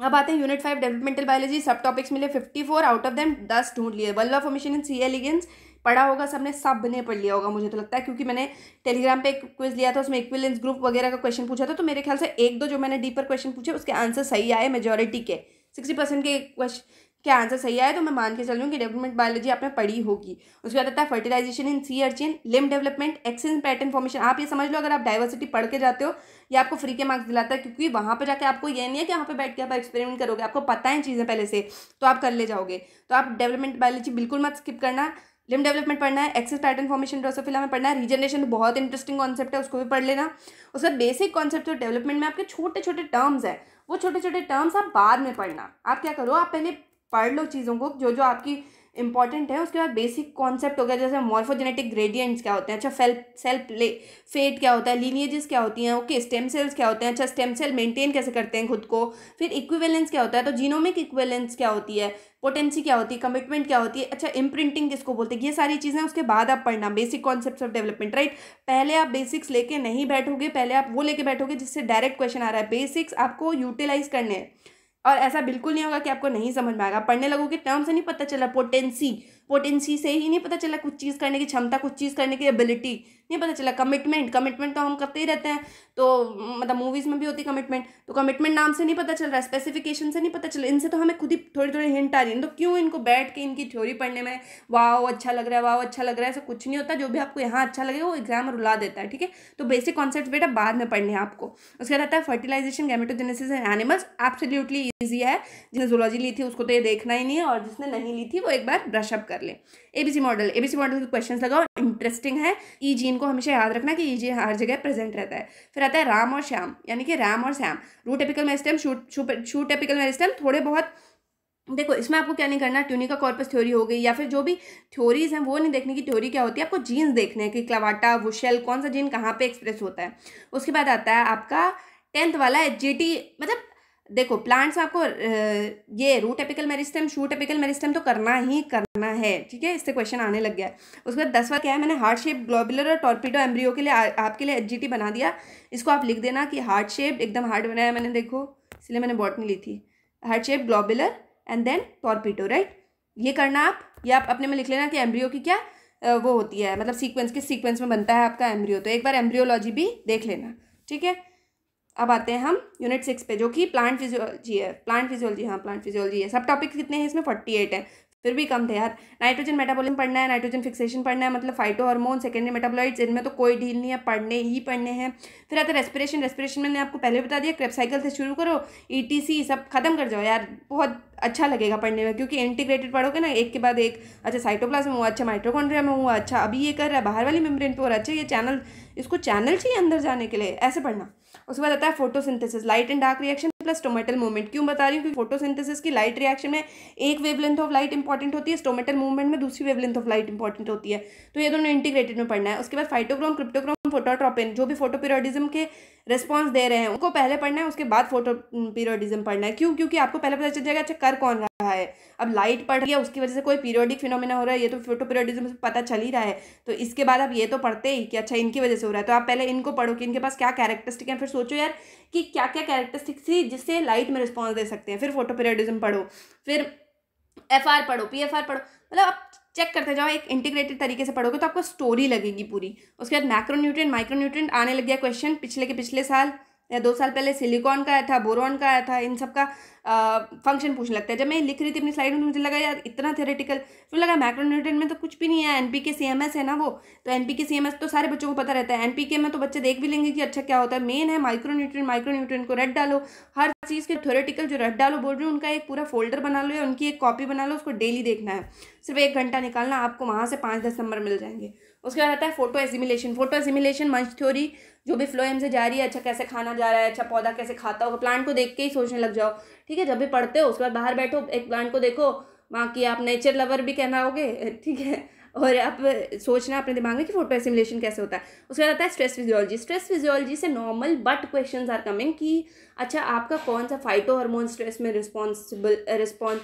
अब आते हैं unit five developmental biology sub topics मिले fifty four out of them दस ढूंढ लिए बल्वा फॉर्मेशन इन सी एलिगेंस पढ़ा होगा सबने सब ने पढ़ लिया होगा मुझे तो लगता है क्योंकि मैंने टेलीग्राम पे एक क्विज लिया था उसमें इक्विलेंस ग्रुप वगैरह का क्वेश्चन पूछा था तो मेरे ख्याल से एक दो जो मैंने डीपर क्वेश्चन पूछे उसके आंसर सही आए मेजोरिटी के सिक्सटी परसेंट के क्वेश्चन के आंसर सही आए तो मैं मान के चल रही हूँ कि डेवलपमेंट बायोलॉजी आपने पढ़ी होगी उसके बाद आता है fertilization in sea urchin limb development axis pattern formation आप ये समझ लो अगर आप डाइवर्सिटी पढ़ के जाते हो या आपको फ्री के मार्क्स दिलाता है क्योंकि वहाँ पर जाकर आपको ये नहीं है कि वहाँ पर बैठ के आप एक्सपेरिमेंट करोगे आपको पता है चीज़ें पहले से तो आप कर ले जाओगे तो आप डेवलपमेंट बायोलॉजी बिल्कुल मत स्किप करना लिम डेवलपमेंट पढ़ना है एक्सेस पैटर्न फॉर्मेशन ड्रोसोफिला में पढ़ना है रीजनरेशन तो बहुत इंटरेस्टिंग कॉन्सेप्ट है उसको भी पढ़ लेना उसका बेसिक कॉन्सेप्ट डेवलपमेंट में आपके छोटे छोटे टर्म्स हैं वो छोटे छोटे टर्म्स आप बाद में पढ़ना आप क्या करो आप पहले पढ़ लो चीज़ों को जो जो आपकी इंपॉर्टेंट है उसके बाद बेसिक कॉन्सेप्ट हो गया जैसे मॉर्फोजेनेटिक ग्रेडियंट्स क्या होते हैं अच्छा फेल सेल प्ले फेट क्या होता है लीनियजेस क्या होती हैं ओके स्टेम सेल्स क्या होते हैं अच्छा स्टेम सेल मेंटेन कैसे करते हैं खुद को फिर इक्विवेलेंस क्या होता है तो जीनोमिक इक्विवेलेंस क्या होती है पोटेंसी क्या होती है कमिटमेंट क्या होती है अच्छा इम्प्रिंटिंग किसको बोलते हैं ये सारी चीज़ें उसके बाद आप पढ़ना basic concept of development right पहले आप बेसिक्स लेके नहीं बैठोगे पहले आप वो लेके बैठोगे जिससे डायरेक्ट क्वेश्चन आ रहा है बेसिक्स आपको यूटिलाइज करने हैं और ऐसा बिल्कुल नहीं होगा कि आपको नहीं समझ में आएगा पढ़ने लगोगे टर्म से नहीं पता चला पोटेंसी पोटेंसी से ही नहीं पता चला कुछ चीज़ करने की क्षमता कुछ चीज़ करने की एबिलिटी नहीं पता चला कमिटमेंट कमिटमेंट तो हम करते ही रहते हैं तो मतलब मूवीज़ में भी होती कमिटमेंट तो कमिटमेंट नाम से नहीं पता चल रहा है स्पेसिफिकेशन से नहीं पता चल इनसे तो हमें खुद ही थोड़ी थोड़ी हिंट आ रही है तो क्यों इनको बैठ के इनकी थ्योरी पढ़ने में वाह अच्छा लग रहा है वाह अच्छा लग रहा है ऐसा कुछ नहीं होता जो भी आपको यहाँ अच्छा लगे वो एग्जाम रुला देता है ठीक है तो बेसिक कॉन्सेप्ट बेटा बाद में पढ़ने हैं आपको उसके बाद आता है fertilization gametogenesis and animals absolutely easy है जिसने जोलॉजी ली थी उसको तो ये देखना ही नहीं है और जिसने नहीं ली थी वो एक बार ब्रशअप कर कर लें एबीसी मॉडल एबीसी मॉडल के क्वेश्चन लगाओ इंटरेस्टिंग है ई e जीन को हमेशा याद रखना कि ई e जी हर जगह प्रेजेंट रहता है फिर आता है राम और श्याम यानी कि राम और Shyam root apical meristem shoot apical apical meristem थोड़े बहुत देखो इसमें आपको क्या नहीं करना ट्यूनिका कॉर्पस थ्योरी हो गई या फिर जो भी थ्योरीज हैं वो नहीं देखने की थ्योरी क्या होती है आपको जीन्स देखने हैं कि क्लावाटा वुशेल कौन सा जीन कहाँ पे एक्सप्रेस होता है उसके बाद आता है आपका टेंथ वाला है जेटी मतलब देखो प्लांट्स आपको ये root apical meristem shoot apical meristem तो करना ही करना है ठीक है इससे क्वेश्चन आने लग गया है उसके बाद दसवा क्या है मैंने हार्ट शेप ग्लोबुलर और टॉर्पीडो एम्ब्रियो के लिए आ, आपके लिए एच बना दिया इसको आप लिख देना कि हार्ट शेप एकदम हार्ड बनाया मैंने देखो इसलिए मैंने बॉटनी ली थी heart shape globular and then torpedo right ये करना आप या आप अपने में लिख लेना कि एम्ब्रियो की क्या वो होती है मतलब सीक्वेंस किस सीक्वेंस में बनता है आपका एम्ब्रियो तो एक बार एम्ब्रियोलॉजी भी देख लेना ठीक है अब आते हैं हम यूनिट सिक्स पे जो कि प्लांट फिजियोलॉजी है प्लांट फिजियोलॉजी हाँ प्लांट फिजियोलॉजी है सब टॉपिक कितने हैं इसमें फोर्टी एट है फिर भी कम थे यार नाइट्रोजन मेटाबॉलिज्म पढ़ना है नाइट्रोजन फिक्सेशन पढ़ना है मतलब फाइटो हार्मोन सेकेंडरी मेटाबोलाइट्स इनमें तो कोई ढील नहीं है पढ़ने ही पढ़ने हैं फिर आता है रेस्पिरेशन रेस्पिरेशन मैंने आपको पहले बता दिया क्रेपसाइकिल से शुरू करो ई e सब खत्म कर जाओ यार बहुत अच्छा लगेगा पढ़ने में क्योंकि इंटीग्रेटेड पढ़ोगे ना एक के बाद एक अच्छा साइटोप्लाज्म हुआ अच्छा माइट्रोकॉन्ड्रिया में हुआ अच्छा अभी ये कर रहा है बाहर वाली मेम्ब्रेन पे और अच्छा ये चैनल इसको चैनल चाहिए अंदर जाने के लिए ऐसे पढ़ना उसके बाद आता है photosynthesis light and dark reaction plus stomatal movement क्यों बता रही हूँ क्योंकि फोटोसिंथेसिस की लाइट रिएक्शन में एक वेवलेंथ ऑफ लाइट इंपॉर्टेंट होती है स्टोमेटल मूवमेंट में दूसरी वेवलेंथ ऑफ लाइट इंपॉर्टेंट होती है तो ये दोनों इंटीग्रेटेड में पढ़ना है उसके बाद फाइटोक्रोम क्रिप्टोक्रोम फोटोट्रोपिन जो भी फोटो पीरियडिज्म के रिस्पॉन्स दे रहे हैं उनको पहले पढ़ना है उसके बाद फोटो पीरियडिज्म पढ़ना है क्यों क्योंकि आपको पहले पता चल जाएगा अच्छा कर कौन रहा है अब लाइट पड़ रही है उसकी वजह से कोई पीरियडिक फिनोमिना हो रहा है ये तो फोटो पीरियडिज्म से पता चल ही रहा है तो इसके बाद आप ये तो पढ़ते ही कि अच्छा इनकी वजह से हो रहा है तो आप पहले इनको पढ़ो कि इनके पास क्या कैरेक्टरिस्टिक है फिर सोचो यार कि क्या क्या कैरेक्टरिस्टिक्स थी जिससे लाइट में रिस्पॉन्स दे सकते हैं फिर फोटो पीरियडिज्म पढ़ो फिर एफ आर पढ़ो पी एफ आर पढ़ो मतलब आप चेक करते जाओ एक इंटीग्रेटेड तरीके से पढ़ोगे तो आपको स्टोरी लगेगी पूरी उसके बाद मैक्रोन्यूट्रेंट माइक्रोन्यूट्रेंट आने लग गया क्वेश्चन पिछले के पिछले साल या दो साल पहले सिलिकॉन का आया था बोरॉन का आया था इन सब का फंक्शन पूछने लगता है जब मैं लिख रही थी अपनी स्लाइड में तो मुझे लगा यार इतना थेरेटिकल फिर लगा मैक्रोन्यूटन में तो कुछ भी नहीं है एन पी के सी एम एस है ना वो तो एन पी के सी एम एस तो सारे बच्चों को पता रहता है एन पी के में तो बच्चे देख भी लेंगे कि अच्छा क्या होता है मेन है माइक्रोन्यूट्रन माइक्रोन्यूट्रन को रेड डालो हर चीज़ के थोरेटिकल जो रेड डालो बोल रही हूँ उनका एक पूरा फोल्डर बना लो या उनकी एक कॉपी बना लो उसको डेली देखना है सिर्फ एक घंटा निकालना आपको वहाँ से पाँच दस नंबर मिल जाएंगे उसके बाद आता है photo assimilation photo assimilation Munch theory जो भी फ्लोएम से जा रही है अच्छा कैसे खाना जा रहा है अच्छा पौधा कैसे खाता होगा प्लांट को देख के ही सोचने लग जाओ ठीक ठीक है जब भी पढ़ते हो उसके बाद बाहर बैठो एक प्लांट को देखो वहाँ की आप नेचर लवर भी कहना होगे ठीक है और आप सोचना अपने दिमाग में कि फोटो एसिमुलेशन कैसे होता है उसके बाद आता है स्ट्रेस फिजियोलॉजी स्ट्रेस फिजियोलॉजी से normal but question are coming कि अच्छा आपका कौन सा फाइटो हार्मोन स्ट्रेस में रिस्पॉन्सिबल रिस्पॉन्स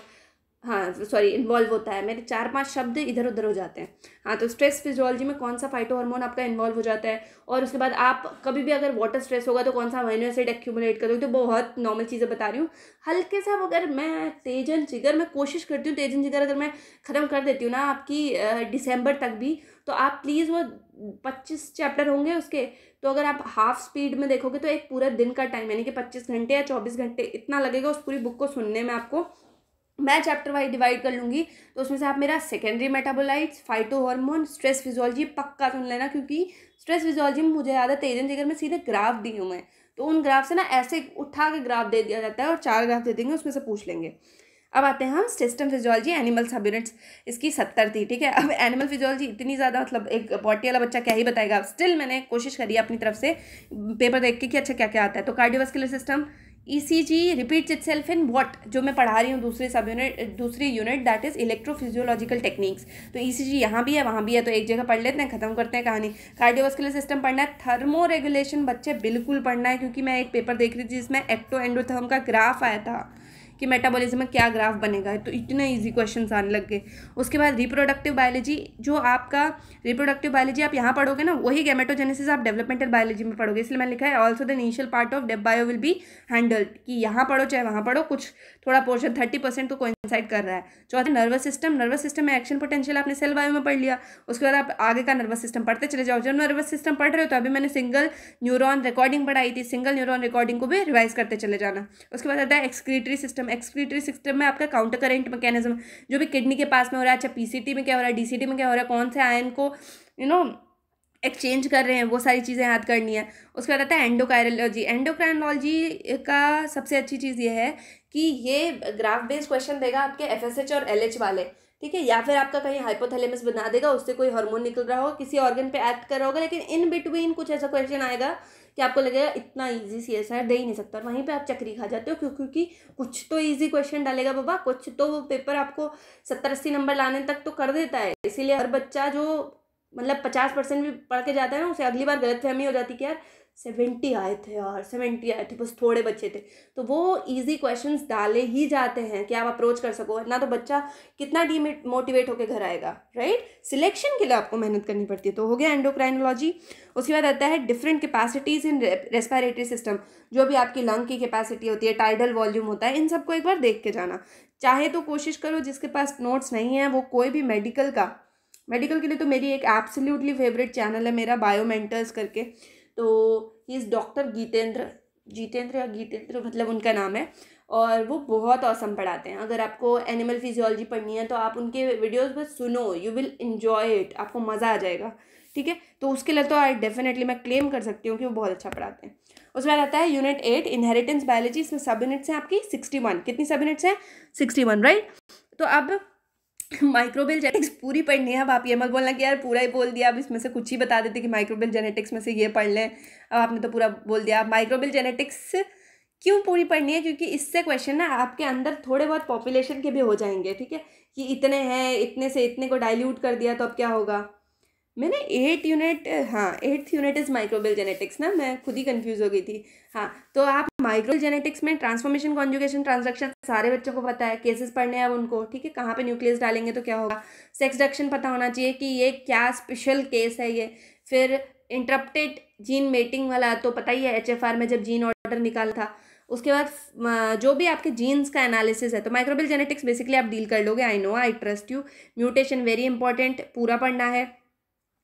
हाँ सॉरी इन्वॉल्व होता है मेरे चार पांच शब्द इधर उधर हो जाते हैं हाँ तो स्ट्रेस फिजियोलॉजी में कौन सा फाइटो हार्मोन आपका इन्वॉल्व हो जाता है और उसके बाद आप कभी भी अगर वाटर स्ट्रेस होगा तो कौन सा अमाइनो एसिड एक्यूमुलेट करोगे तो बहुत नॉर्मल चीज़ें बता रही हूँ हल्के से अगर मैं तेजन जिगर मैं कोशिश करती हूँ तेजन जिगर अगर मैं ख़त्म कर देती हूँ ना आपकी डिसम्बर तक भी तो आप प्लीज़ वो पच्चीस चैप्टर होंगे उसके तो अगर आप हाफ स्पीड में देखोगे तो एक पूरा दिन का टाइम यानी कि पच्चीस घंटे या चौबीस घंटे इतना लगेगा उस पूरी बुक को सुनने में आपको मैं चैप्टर वाइज डिवाइड कर लूँगी तो उसमें से आप मेरा secondary metabolites phytohormone stress physiology पक्का सुन लेना क्योंकि स्ट्रेस फिजोलॉजी में मुझे ज़्यादा तेजन अगर में सीधे ग्राफ दी हूँ मैं तो उन ग्राफ से ना ऐसे उठा के ग्राफ दे दिया जाता है और चार ग्राफ दे देंगे उसमें से पूछ लेंगे अब आते हैं हम system physiology animal subunits इसकी सत्तर थी ठीक है अब एनिमल फिजियोलॉजी इतनी ज़्यादा मतलब एक पॉटी वाला बच्चा क्या ही बताएगा स्टिल मैंने कोशिश करी अपनी तरफ से पेपर देख के कि अच्छा क्या क्या आता है तो cardiovascular system ECG repeats itself in what जो मैं पढ़ा रही हूँ दूसरे सब यूनिट दूसरी unit that is electrophysiological techniques तो ईसीजी e यहाँ भी है वहाँ भी है तो एक जगह पढ़ लेते हैं खत्म करते हैं कहानी कार्डियोवास्कुलर सिस्टम पढ़ना है थर्मो रेगुलेशन बच्चे बिल्कुल पढ़ना है क्योंकि मैं एक पेपर देख रही थी जिसमें एक्टो एंडोथर्म का ग्राफ आया था कि मेटाबॉलिज्म में क्या ग्राफ बनेगा तो इतने ईजी क्वेश्चन आने लग गए उसके बाद रिप्रोडक्टिव बायोलॉजी जो आपका रिप्रोडक्टिव बायोलॉजी आप यहाँ पढ़ोगे ना वही गेमेटोजेनेसिस आप डेवलपमेंटल बायोलॉजी में पढ़ोगे इसलिए मैंने लिखा है also the initial part of dev bio will be handled कि यहाँ पढ़ो चाहे वहाँ पढ़ो कुछ थोड़ा पोर्शन थर्टी परसेंट तो कोइंसाइड कर रहा है चौथा नर्वस सिस्टम नर्वस सिस्टम में एक्शन पोटेंशियल आपने सेल बायो में पढ़ लिया उसके बाद आप आगे का नर्वस सिस्टम पढ़ते चले जाओ जब नर्वस सिस्टम पढ़ रहे हो तो अभी मैंने सिंगल न्यूरॉन रिकॉर्डिंग पढ़ाई थी सिंगल न्यूरॉन रिकॉर्डिंग को भी रिवाइज करते चले जाना उसके बाद आता है excretory system system excretory system में आपका काउंटर करेंट मैकेनिज्म जो भी किडनी के पास में हो रहा है अच्छा पीसीटी में क्या हो रहा है डीसीटी में क्या हो रहा है कौन से आयन को यू नो एक्सचेंज कर रहे हैं वो सारी चीज़ें याद करनी है उसके बाद आता है एंडोकायरोलॉजी एंडोक्राइनोलॉजी का सबसे अच्छी चीज़ ये है कि ये ग्राफ बेस्ड क्वेश्चन देगा आपके एफ और एल वाले ठीक है या फिर आपका कहीं हाइपोथैलेमस बना देगा उससे कोई हार्मोन निकल रहा होगा किसी ऑर्गन पे एक्ट कर रहा होगा लेकिन इन बिटवीन कुछ ऐसा क्वेश्चन आएगा कि आपको लगेगा इतना इजी सी एस दे ही नहीं सकता वहीं पे आप चक्री खा जाते हो क्यों क्योंकि कुछ तो इजी क्वेश्चन डालेगा बाबा कुछ तो वो पेपर आपको सत्तर अस्सी नंबर लाने तक तो कर देता है इसीलिए हर बच्चा जो मतलब पचास परसेंट भी पढ़ के जाता है ना उसे अगली बार गलत फहमी हो जाती कि यार सेवेंटी आए थे और सेवेंटी आए थे बस थोड़े बच्चे थे तो वो इजी क्वेश्चंस डाले ही जाते हैं कि आप अप्रोच कर सको ना तो बच्चा कितना डी मोटिवेट होकर घर आएगा राइट सिलेक्शन के लिए आपको मेहनत करनी पड़ती है तो हो गया एंडोक्राइनोलॉजी उसके बाद आता है different capacities in respiratory system जो भी आपकी लंग की कैपेसिटी होती है टाइडल वॉल्यूम होता है इन सबको एक बार देख के जाना चाहे तो कोशिश करो जिसके पास नोट्स नहीं है वो कोई भी मेडिकल का मेडिकल के लिए तो मेरी एक एब्सोल्युटली फेवरेट चैनल है मेरा बायोमेंटर्स करके तो ये डॉक्टर गीतेंद्र जीतेंद्र या गीतेंद्र मतलब उनका नाम है और वो बहुत औसम पढ़ाते हैं अगर आपको एनिमल फिजियोलॉजी पढ़नी है तो आप उनके वीडियोस बस सुनो यू विल इन्जॉय इट आपको मज़ा आ जाएगा ठीक है तो उसके लिए तो आई डेफिनेटली मैं क्लेम कर सकती हूँ कि वो बहुत अच्छा पढ़ाते हैं उसके बाद आता है यूनिट एट इनहेरिटेंस बायोलॉजी इसमें सब यूनिट्स हैं आपकी सिक्सटी वन कितनी सब यूनिट्स हैं सिक्सटी वन राइट तो अब माइक्रोबियल जेनेटिक्स पूरी पढ़नी है अब आप ये मत बोलना कि यार पूरा ही बोल दिया अब इसमें से कुछ ही बता देते कि माइक्रोबियल जेनेटिक्स में से ये पढ़ लें अब आपने तो पूरा बोल दिया माइक्रोबियल जेनेटिक्स क्यों पूरी पढ़नी है क्योंकि इससे क्वेश्चन ना आपके अंदर थोड़े बहुत पॉपुलेशन के भी हो जाएंगे ठीक है कि इतने हैं इतने से इतने को डाइल्यूट कर दिया तो अब क्या होगा मैंने एट यूनिट हाँ eighth unit is microbial genetics ना मैं खुद ही कंफ्यूज हो गई थी हाँ तो आप माइक्रोबियल जेनेटिक्स में ट्रांसफॉर्मेशन कॉन्जुकेशन ट्रांसडक्शन सारे बच्चों को पता है केसेस पढ़ने हैं अब उनको ठीक है कहाँ पे न्यूक्लियस डालेंगे तो क्या होगा सेक्स डक्शन पता होना चाहिए कि ये क्या स्पेशल केस है ये फिर इंटरप्टेड जीन मेटिंग वाला तो पता ही है एच में जब जीन ऑर्डर निकाला था उसके बाद जो भी आपके जीन्स का एनालिसिस है तो माइक्रोबियल जेनेटिक्स बेसिकली आप डील कर लोगे I know I trust you mutation very important पूरा पढ़ना है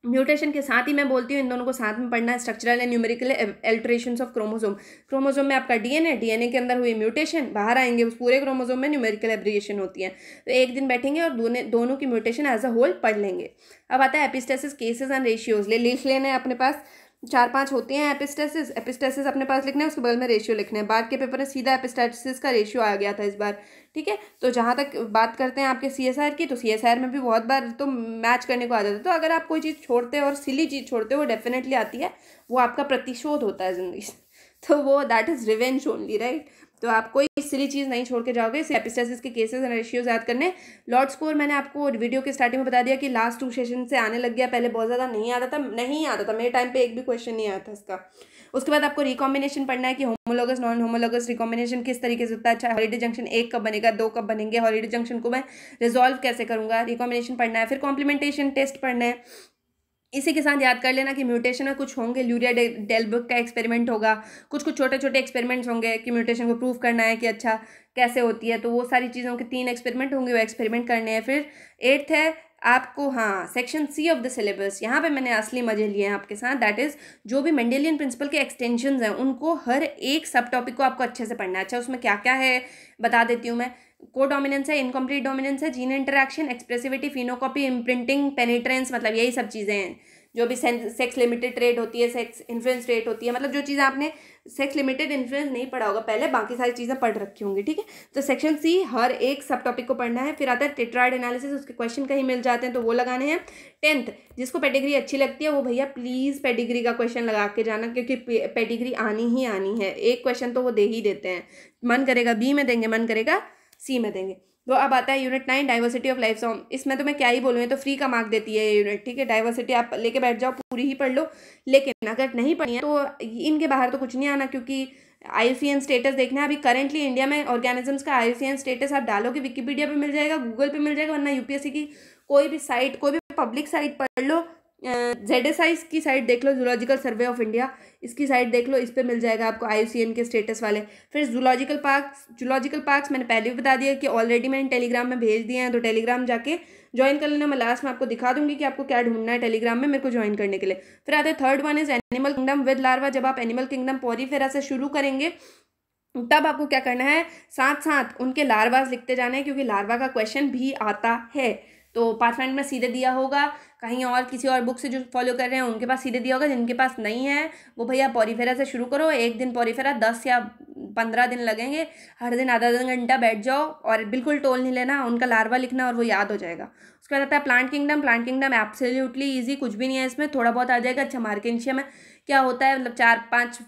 म्यूटेशन के साथ ही मैं बोलती हूँ इन दोनों को साथ में पढ़ना है structural and numerical alteration of chromosome chromosome में आपका डीएनए डीएनए के अंदर हुई म्यूटेशन बाहर आएंगे उस पूरे क्रोमोजोम में न्यूमेरिकल एब्रिएशन होती है तो एक दिन बैठेंगे और दोनों दोनों की म्यूटेशन एज अ होल पढ़ लेंगे अब आता है एपिस्टेसिस केसेज एंड रेशियोज ले लिख लेना है अपने पास चार पांच होते हैं एपिस्टेसिस एपिस्टेसिस अपने पास लिखना है उसके बगल में रेशियो लिखना है बार के पेपर में सीधा एपिस्टेसिस का रेशियो आ गया था इस बार ठीक है तो जहाँ तक बात करते हैं आपके सी की तो सी में भी बहुत बार तो मैच करने को आ जाता है तो अगर आप कोई चीज़ छोड़ते हो और सिली चीज़ छोड़ते हो वो डेफिनेटली आती है वो आपका प्रतिशोध होता है ज़िंदगी तो वो that is revenge only right तो आप कोई सिली चीज़ नहीं छोड़ के जाओगे इसे एपिस्टेसिस के केसेस एंड रेशियोज याद करने लॉर्ड स्कोर मैंने आपको वीडियो के स्टार्टिंग में बता दिया कि लास्ट टू सेशन से आने लग गया पहले बहुत ज़्यादा नहीं आता था नहीं आता था मेरे टाइम पे एक भी क्वेश्चन नहीं आया था इसका उसके बाद आपको रिकॉम्बिनेशन पढ़ना है कि होमोलोगस नॉन होमोलोगस रिकॉम्बिनेशन किस तरीके से होता है अच्छा हॉलीडे जंक्शन एक कब बनेगा दो कब बनेंगे हॉलीडे जंक्शन को मैं रिजॉल्व कैसे करूँगा रिकॉम्बिनेशन पढ़ना है फिर कॉम्प्लीमेंटेशन टेस्ट पढ़ना है इसी के साथ याद कर लेना कि म्यूटेशन में कुछ होंगे ल्यूरिया डे, डेलबुक का एक्सपेरिमेंट होगा कुछ कुछ छोटे छोटे एक्सपेरिमेंट्स होंगे कि म्यूटेशन को प्रूव करना है कि अच्छा कैसे होती है तो वो सारी चीज़ों के तीन एक्सपेरिमेंट होंगे वो एक्सपेरिमेंट करने हैं फिर एट्थ है आपको हाँ section C of the syllabus यहाँ पे मैंने असली मजे लिए हैं आपके साथ दैट इज़ जो भी मेंडेलियन प्रिंसिपल के एक्सटेंशन हैं उनको हर एक सब टॉपिक को आपको अच्छे से पढ़ना है अच्छा उसमें क्या क्या है बता देती हूँ मैं को डोमिनेंस है इनकम्प्लीट डोमिनेंस है gene interaction expressivity phenocopy imprinting penetrance मतलब यही सब चीज़ें हैं जो भी सेक्स लिमिटेड रेट होती है सेक्स इन्फ्लुएंस रेट होती है मतलब जो चीज़ आपने सेक्स लिमिटेड इन्फ्लुएंस नहीं पढ़ा होगा पहले बाकी सारी चीज़ें पढ़ रखी होंगी ठीक है तो सेक्शन सी हर एक सब टॉपिक को पढ़ना है फिर आता है टेट्राइड एनालिसिस उसके क्वेश्चन कहीं मिल जाते हैं तो वो लगाने हैं टेंथ जिसको पेडिग्री अच्छी लगती है वो भैया प्लीज़ पेडिग्री का क्वेश्चन लगा के जाना क्योंकि पेडिग्री आनी ही आनी है एक क्वेश्चन तो वो दे ही देते हैं मन करेगा बी में देंगे मन करेगा सी में देंगे वो अब आता है unit nine diversity of life form इसमें तो मैं क्या ही बोलूँ तो फ्री का मार्क देती है ये यूनिट ठीक है डाइवर्सिटी आप लेके बैठ जाओ पूरी ही पढ़ लो लेकिन अगर नहीं पढ़ी है तो इनके बाहर तो कुछ नहीं आना क्योंकि आई स्टेटस देखना है अभी करेंटली इंडिया में ऑर्गेनिजम्स का आई स्टेटस आप डालोगे विकीपीडिया पर मिल जाएगा गूगल पर मिल जाएगा वरना यू की कोई भी साइट कोई भी पब्लिक साइट पढ़ लो जेड एस आई की साइट देख लो जूलॉजिकल सर्वे ऑफ इंडिया इसकी साइट देख लो इस पर मिल जाएगा आपको आई के स्टेटस वाले फिर जूलॉजिकल पार्क्स जूलॉजिकल पार्क्स मैंने पहले भी बता दिया कि ऑलरेडी मैंने टेलीग्राम में भेज दिए हैं तो टेलीग्राम जाके ज्वाइन कर लेना मैं लास्ट में आपको दिखा दूंगी कि आपको क्या ढूंढना है टेलीग्राम में मेरे को ज्वाइन करने के लिए फिर आते हैं third one is animal kingdom with larva जब आप एनिमल किंगडम पौरी फेरा से शुरू करेंगे तब आपको क्या करना है साथ साथ उनके लार्वाज लिखते जाना है क्योंकि लार्वा का क्वेश्चन भी आता है तो पाथफाइंड में सीधे दिया होगा कहीं और किसी और बुक से जो फॉलो कर रहे हैं उनके पास सीधे दिया होगा जिनके पास नहीं है वो भैया पॉरीफेरा से शुरू करो एक दिन पॉरीफेरा दस या पंद्रह दिन लगेंगे हर दिन आधा आधा घंटा बैठ जाओ और बिल्कुल टोल नहीं लेना उनका लार्वा लिखना और वो याद हो जाएगा उसके बाद आता है plant kingdom plant kingdom absolutely easy कुछ भी नहीं है इसमें थोड़ा बहुत आ जाएगा अच्छा मार्केशिया में क्या होता है मतलब चार पाँच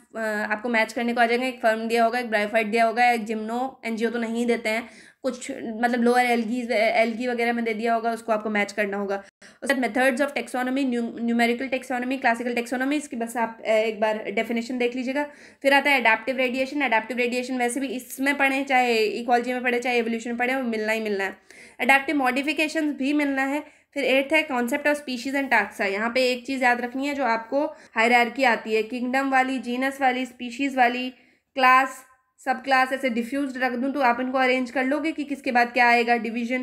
आपको मैच करने को आ जाएंगे एक फर्म दिया होगा एक ब्राइफाइट दिया होगा एक जिम्नो एन तो नहीं देते हैं कुछ मतलब लोअर एलगीज एलगी वगैरह में दे दिया होगा उसको आपको मैच करना होगा उसके बाद methods of taxonomy numerical taxonomy classical taxonomy इसकी बस आप एक बार डेफिनेशन देख लीजिएगा फिर आता है अडेप्टिव रेडिएशन अडाप्टिव रेडिएशन वैसे भी इसमें पढ़ें चाहे इकोलॉजी में पढ़े चाहे एवोल्यूशन पढ़े वो मिलना ही मिलना है अडेप्टिव मॉडिफिकेशन भी मिलना है फिर एट्थ है concept of species and taxa यहाँ पे एक चीज़ याद रखनी है जो आपको हायरार्की आती है किंगडम वाली जीनस वाली स्पीशीज़ वाली क्लास सब क्लास ऐसे डिफ्यूज रख दूँ तो आप इनको अरेंज कर लोगे कि किसके बाद क्या आएगा डिवीजन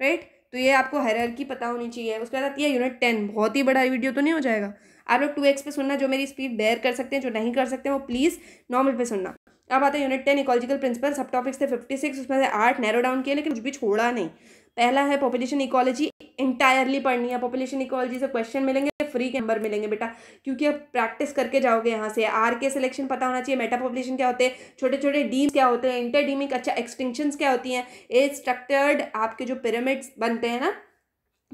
राइट तो ये आपको हैरर की पता होनी चाहिए उसके बाद आती है यूनिट टेन बहुत ही बड़ा वीडियो तो नहीं हो जाएगा आप लोग टू एक्स पे सुनना जो मेरी स्पीड बेयर कर सकते हैं जो नहीं कर सकते हैं वो प्लीज़ नॉर्मल पे सुनना अब आता है unit ten ecological principle subtopics थे फिफ्टी सिक्स उसमें से आठ नैरो डाउन किए लेकिन कुछ भी छोड़ा नहीं पहला है पॉपुलेशन इकोलॉजी इंटायरली पढ़नी है पॉपुलेशन इकोलॉजी से क्वेश्चन मिलेंगे फ्री के नंबर मिलेंगे बेटा क्योंकि आप प्रैक्टिस करके जाओगे यहाँ से आर के सिलेक्शन पता होना चाहिए मेटा पॉपुलेशन क्या होते हैं छोटे छोटे डीम क्या होते हैं इंटर डीमिक अच्छा एक्सटेंशन क्या होती हैं ए स्ट्रक्चर्ड आपके जो पिरामिड्स बनते हैं ना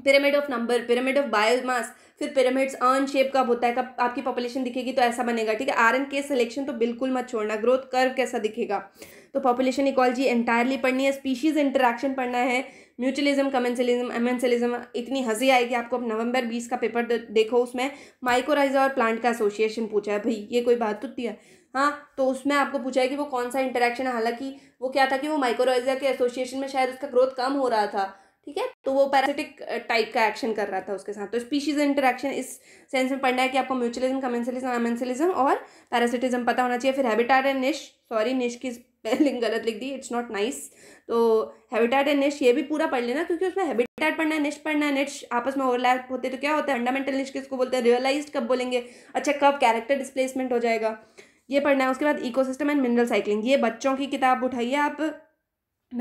pyramid of number pyramid of biomass फिर पिरामिड्स अर्न शेप कब होता है कब आपकी पॉपुलेशन दिखेगी तो ऐसा बनेगा ठीक है आर एन के सिलेक्शन तो बिल्कुल मत छोड़ना ग्रोथ कर्व कैसा दिखेगा तो पॉपुलेशन इकोलॉजी एंटायरली पढ़नी है स्पीशीज इंटरेक्शन पढ़ना है म्यूचुअलिज्म कमेंसलिज्म एमेंसलिज्म इतनी हंसी आएगी आपको अब नवंबर बीस का पेपर देखो उसमें माइकोराइजा और प्लांट का एसोसिएशन पूछा है भाई ये कोई बात तो है हाँ तो उसमें आपको पूछा है कि वो कौन सा इंटरेक्शन है हालांकि वो क्या था कि वो माइकोराइजा के एसोसिएशन में शायद उसका ग्रोथ कम हो रहा था ठीक है तो वो पैरासिटिक टाइप का एक्शन कर रहा था उसके साथ तो स्पीशीज इंटरेक्शन इस सेंस में पढ़ना है कि आपको म्यूचुअलिज्म कमेंसलिज्म एमेंसलिज्म और पैरासिटिज्म पता होना चाहिए फिर हैबिटाट एंड निश सॉरी निश की स्पेलिंग गलत लिख दी इट्स नॉट नाइस तो हैबिटेट एंड निश ये भी पूरा पढ़ लेना क्योंकि उसमें हैबिटेट पढ़ना है निश पढ़ना है निश आपस में ओवरलैप होते तो क्या होता है फंडामेंटल निश किसको बोलते हैं रियलाइज कब बोलेंगे अच्छा कब कैरेक्टर डिस्प्लेसमेंट हो जाएगा ये पढ़ना है उसके बाद इकोसिस्टम एंड मिनरल साइकिलिंग ये बच्चों की किताब उठाइए आप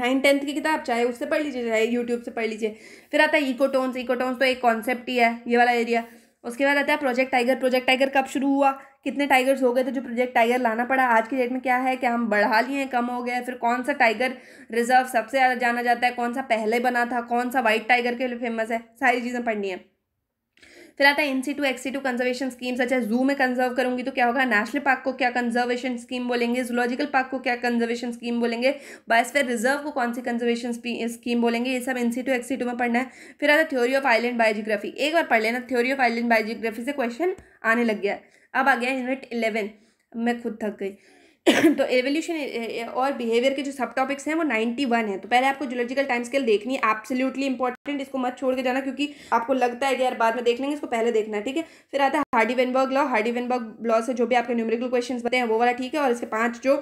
नाइन टेंथ की किताब चाहे उससे पढ़ लीजिए चाहे यूट्यूब से पढ़ लीजिए फिर आता है इकोटोन्स इकोटोन्स तो एक कॉन्सेप्ट ही है ये वाला एरिया उसके बाद आता है प्रोजेक्ट टाइगर प्रोजेक्ट टाइगर कब शुरू हुआ कितने टाइगर्स हो गए थे जो प्रोजेक्ट टाइगर लाना पड़ा आज की डेट में क्या है कि हम बढ़ा लिए हैं कम हो गए फिर कौन सा टाइगर रिजर्व सबसे ज़्यादा जाना जाता है कौन सा पहले बना था कौन सा वाइट टाइगर के लिए फेमस है सारी चीज़ें पढ़नी है फिर आता है in situ ex situ conservation scheme अच्छा जू में कंजर्व करूंगी तो क्या होगा नेशनल पार्क को क्या कंजर्वेशन स्कीम बोलेंगे जूलॉजिकल पार्क को क्या कंजर्वेशन स्कीम बोलेंगे बायोस्फेयर रिजर्व को कौन सी कंजर्वेशन स्कीम बोलेंगे ये सब in situ ex situ में पढ़ना है फिर आता है थ्योरी ऑफ आइलैंड बायोजियोग्राफी एक बार पढ़ लेना थ्योरी ऑफ आइलैंड बायोजियोग्राफी से क्वेश्चन आने लग गया अब आ गया यूनिट इलेवन मैं खुद थक गई तो एवोल्यूशन और बिहेवियर के जो सब टॉपिक्स हैं वो नाइन्टी वन है तो पहले आपको जूलॉजिकल टाइम स्केल देखनी है एब्सोल्युटली इंपॉर्टेंट इसको मत छोड़ के जाना क्योंकि आपको लगता है कि यार बाद में देख लेंगे इसको पहले देखना है ठीक है फिर आता है Hardy Weinberg law Hardy Weinberg law से जो भी आपके न्यूमेरिकल क्वेश्चन बताए हैं वो वाला ठीक है और इसके पाँच जो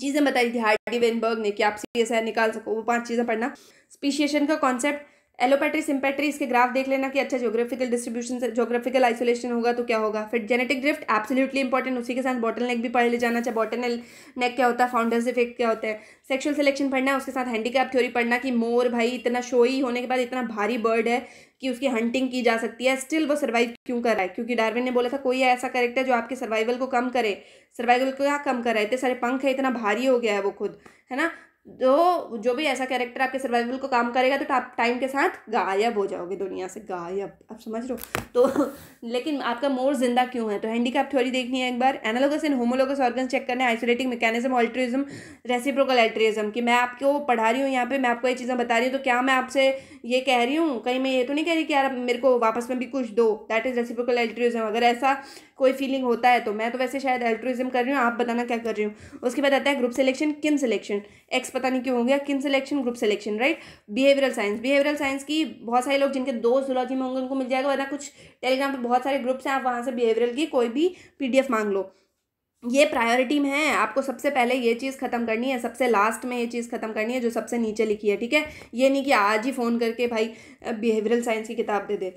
चीज़ें बताई थी हार्डी वेनबर्ग ने कि आप सी निकाल सको वो पाँच चीज़ें पढ़ना स्पीशिएशन का कॉन्सेप्ट एलोपैट्री सिंपैट्री इसके ग्राफ देख लेना कि अच्छा जोग्राफिकल डिस्ट्रीब्यूशन जोग्राफिकल आइसोलेशन होगा तो क्या होगा फिर जेनेटिक ड्रिफ्ट एब्सोल्युटली इंपॉर्टेंट उसी के साथ बॉटल नेक भी पढ़ ले जाना चाहिए बॉटल नेक क्या होता है फाउंडर्स इफेक्ट क्या होता है सेक्शुअल सिलेक्शन पढ़ना है उसके साथ हैंडीक्राफ्ट थ्योरी पढ़ना कि मोर भाई इतना शोई होने के बाद इतना भारी बर्ड है कि उसकी हंटिंग की जा सकती है स्टिल वो सर्वाइव क्यों कर रहा है क्योंकि डार्विन ने बोला था कोई ऐसा करेक्टर जो आपके सर्वाइवल को कम करे सर्वाइवल को क्या कम कर रहा है इतने सारे पंख है इतना भारी हो गया है वो खुद है ना जो तो जो भी ऐसा कैरेक्टर आपके सर्वाइवल को काम करेगा तो आप टाइम के साथ गायब हो जाओगे दुनिया से गायब आप समझ रहे हो तो लेकिन आपका मोर जिंदा क्यों है तो हैंडीकैप थ्योरी देखनी है एक बार analogous and homologous organ check करना है isolating mechanism altruism reciprocal altruism कि मैं आपको पढ़ा रही हूँ यहाँ पे मैं आपको ये चीज़ें बता रही हूँ तो क्या मैं आपसे ये कह रही हूँ कहीं मैं ये तो नहीं कह रही कि यार मेरे को वापस में भी कुछ दो दैट इज़ रेसिप्रोकल एल्ट्रिज्म अगर ऐसा कोई फीलिंग होता है तो मैं तो वैसे शायद एल्ट्रिज्म कर रही हूँ आप बताना क्या कर रही हूँ उसके बाद आता है group selection kin selection expert पता नहीं क्यों हो गया kin selection group selection right behavioural science behavioural science की बहुत सारे लोग जिनके दोस्त जुलॉजी में होंगे उनको मिल जाएगा वरना कुछ टेलीग्राम पर बहुत सारे ग्रुप्स हैं आप वहाँ से बिहेवियरल की कोई भी पी मांग लो ये प्रायोरिटी में है आपको सबसे पहले ये चीज़ ख़त्म करनी है सबसे लास्ट में ये चीज़ ख़त्म करनी है जो सबसे नीचे लिखी है ठीक है ये नहीं कि आज ही फ़ोन करके भाई बिहेवियरल साइंस की किताब दे दे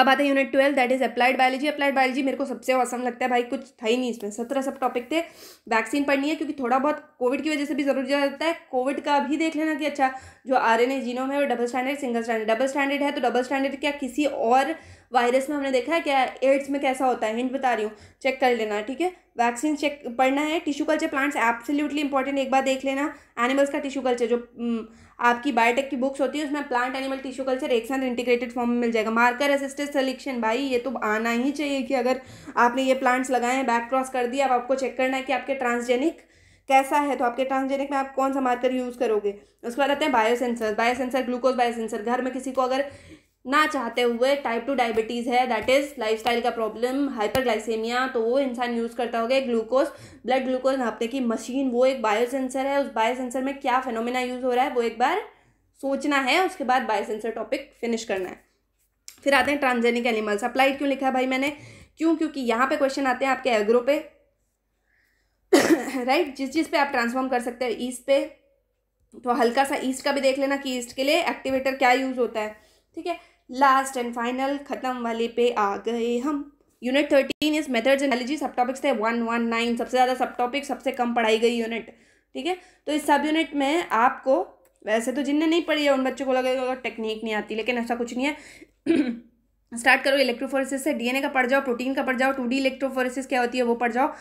अब आते हैं unit twelve that is applied biology applied biology मेरे को सबसे पसंद लगता है भाई कुछ था ही नहीं इसमें सत्रह सब टॉपिक थे वैक्सीन पढ़नी है क्योंकि थोड़ा बहुत कोविड की वजह से भी जरूरी रहता है कोविड का भी देख लेना कि अच्छा जो आर एन ए जीनोम है वो double standard single standard double standard है तो डबल स्टैंडर्ड क्या किसी और वायरस में हमने देखा है क्या एड्स में कैसा होता है हिंट बता रही हूँ चेक कर लेना ठीक है वैक्सीन चेक पढ़ना है tissue culture plants absolutely important एक बार देख लेना एनिमल्स का टिश्यू कल्चर जो आपकी बायोटेक की बुक्स होती है उसमें प्लांट एनिमल टिश्यू कल्चर एक साथ इंटीग्रेटेड फॉर्म में मिल जाएगा मार्कर असिस्टेड सिलेक्शन भाई ये तो आना ही चाहिए कि अगर आपने ये प्लांट्स लगाए हैं बैक क्रॉस कर दिया अब आपको चेक करना है कि आपके ट्रांसजेनिक कैसा है तो आपके ट्रांसजेनिक में आप कौन सा मार्कर यूज़ करोगे उसके बाद आते हैं बायोसेंसर बायोसेंसर ग्लूकोज बायोसेंसर घर में किसी को अगर ना चाहते हुए टाइप टू डायबिटीज़ है दैट इज़ लाइफ का प्रॉब्लम हाइपरग्लाइसेमिया तो वो इंसान यूज़ करता होगा ग्लूकोज ब्लड ग्लूकोज नापने की मशीन वो एक बायोसेंसर है उस बायोसेंसर में क्या फेनोमिना यूज़ हो रहा है वो एक बार सोचना है उसके बाद बायोसेंसर टॉपिक फिनिश करना है फिर आते हैं ट्रांसजेनिक एनिमल्स अप्लाइड क्यों लिखा है भाई मैंने क्यों क्योंकि यहाँ पे क्वेश्चन आते हैं आपके एग्रो पे राइट right? जिस चीज़ पे आप ट्रांसफॉर्म कर सकते हो ईस्ट पे तो हल्का सा ईस्ट का भी देख लेना कि ईस्ट के लिए एक्टिवेटर क्या यूज़ होता है ठीक है लास्ट एंड फाइनल ख़त्म वाले पे आ गए हम unit thirteen is methods analogy subtopics थे वन वन नाइन सबसे ज़्यादा सब टॉपिक सबसे कम पढ़ाई गई यूनिट ठीक है तो इस सब यूनिट में आपको वैसे तो जिनने नहीं पढ़ी है उन बच्चों को लगेगा टेक्निक नहीं आती लेकिन ऐसा कुछ नहीं है स्टार्ट करो इलेक्ट्रोफोरेसिस से डीएनए का पढ़ जाओ प्रोटीन का पढ़ जाओ टू डी इलेक्ट्रोफोरेसिस क्या होती है वो पढ़ जाओ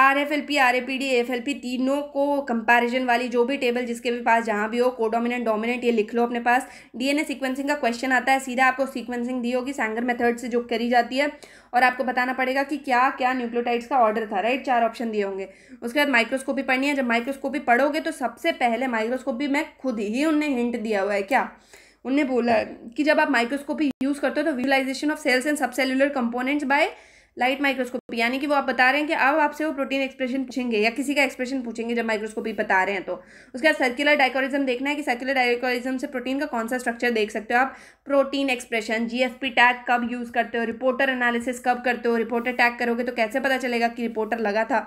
R F L P R A P D F L P तीनों को कंपैरिजन वाली जो भी टेबल जिसके भी पास जहाँ भी हो कोडोमिनेंट डोमिनेंट ये लिख लो अपने पास डीएनए सीक्वेंसिंग का क्वेश्चन आता है सीधा आपको सीक्वेंसिंग दी होगी सैंगर मेथड से जो करी जाती है और आपको बताना पड़ेगा कि क्या क्या न्यूक्लियोटाइड्स का ऑर्डर था राइट चार ऑप्शन दिए होंगे उसके बाद माइक्रोस्कोपी पढ़नी है जब माइक्रोस्कोपी पढ़ोगे तो सबसे पहले माइक्रोस्कोपी में खुद ही उनने हिंट दिया हुआ है क्या उनने बोला कि जब आप माइक्रोस्कोपी यूज़ करते हो तो visualisation of cells and subcellular components by light microscopy यानी कि वो आप बता रहे हैं कि अब आपसे वो प्रोटीन एक्सप्रेशन पूछेंगे या किसी का एक्सप्रेशन पूछेंगे जब माइक्रोस्कोपी बता रहे हैं तो उसके बाद सर्कुलर डाइकोरिज्म देखना है कि सर्कुलर डाइकोरिज्म से प्रोटीन का कौन सा स्ट्रक्चर देख सकते हो आप प्रोटीन एक्सप्रेशन जी टैग कब यूज़ करते हो रिपोर्टर एनालिसिस कब करते हो रिपोर्टर टैग करोगे तो कैसे पता चलेगा कि रिपोर्टर लगा था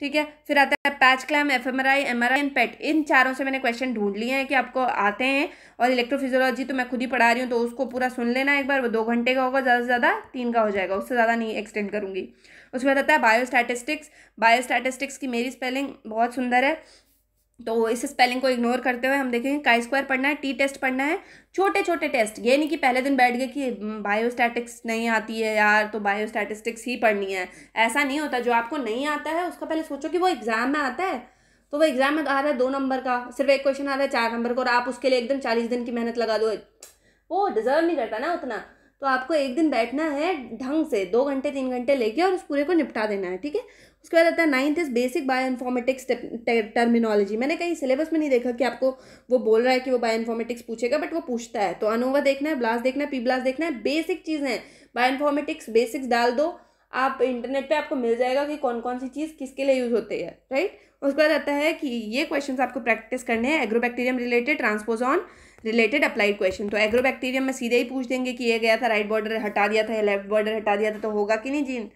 ठीक है फिर आता है patch clamp F M R I M R I and PET इन चारों से मैंने क्वेश्चन ढूंढ लिए हैं कि आपको आते हैं और इलेक्ट्रोफिजियोलॉजी तो मैं खुद ही पढ़ा रही हूँ तो उसको पूरा सुन लेना एक बार वो दो घंटे का होगा ज़्यादा से ज़्यादा तीन का हो जाएगा उससे ज़्यादा नहीं एक्सटेंड करूँगी उसके बाद आता है बायोस्टैटिस्टिक्स बायोस्टैटिस्टिक्स की मेरी स्पेलिंग बहुत सुंदर है तो इस स्पेलिंग को इग्नोर करते हुए हम देखेंगे काई स्क्वायर पढ़ना है टी टेस्ट पढ़ना है छोटे छोटे टेस्ट ये नहीं कि पहले दिन बैठ गए कि बायोस्टैटिक्स नहीं आती है यार तो बायोस्टैटिस्टिक्स ही पढ़नी है ऐसा नहीं होता जो आपको नहीं आता है उसका पहले सोचो कि वो एग्ज़ाम में आता है तो वो एग्ज़ाम में आ रहा है दो नंबर का सिर्फ एक क्वेश्चन आ रहा है चार नंबर का और आप उसके लिए एकदम चालीस दिन की मेहनत लगा दो वो डिज़र्व नहीं करता ना उतना तो आपको एक दिन बैठना है ढंग से दो घंटे तीन घंटे लेके और उस पूरे को निपटा देना है ठीक है उसके बाद आता है ninth is basic bioinformatics terminology मैंने कहीं सिलेबस में नहीं देखा कि आपको वो बोल रहा है कि वो बायो इन्फॉर्मेटिक्स पूछेगा बट वो पूछता है तो अनोवा देखना है ब्लास्ट देखना है पी ब्लास्ट देखना है बेसिक चीज़ें हैं बायो इन्फॉर्मेटिक्स बेसिक्स डाल दो आप इंटरनेट पे आपको मिल जाएगा कि कौन कौन सी चीज़ किसके लिए यूज़ होती है राइट उसके बाद आता है कि ये क्वेश्चन आपको प्रैक्टिस करने हैं agrobacterium related transposon related applied question तो एग्रोबैक्टीरियम में सीधे ही पूछ देंगे कि ये गया था राइट बॉर्डर हटा दिया था या लेफ्ट बॉर्डर हटा दिया था तो होगा कि नहीं जीन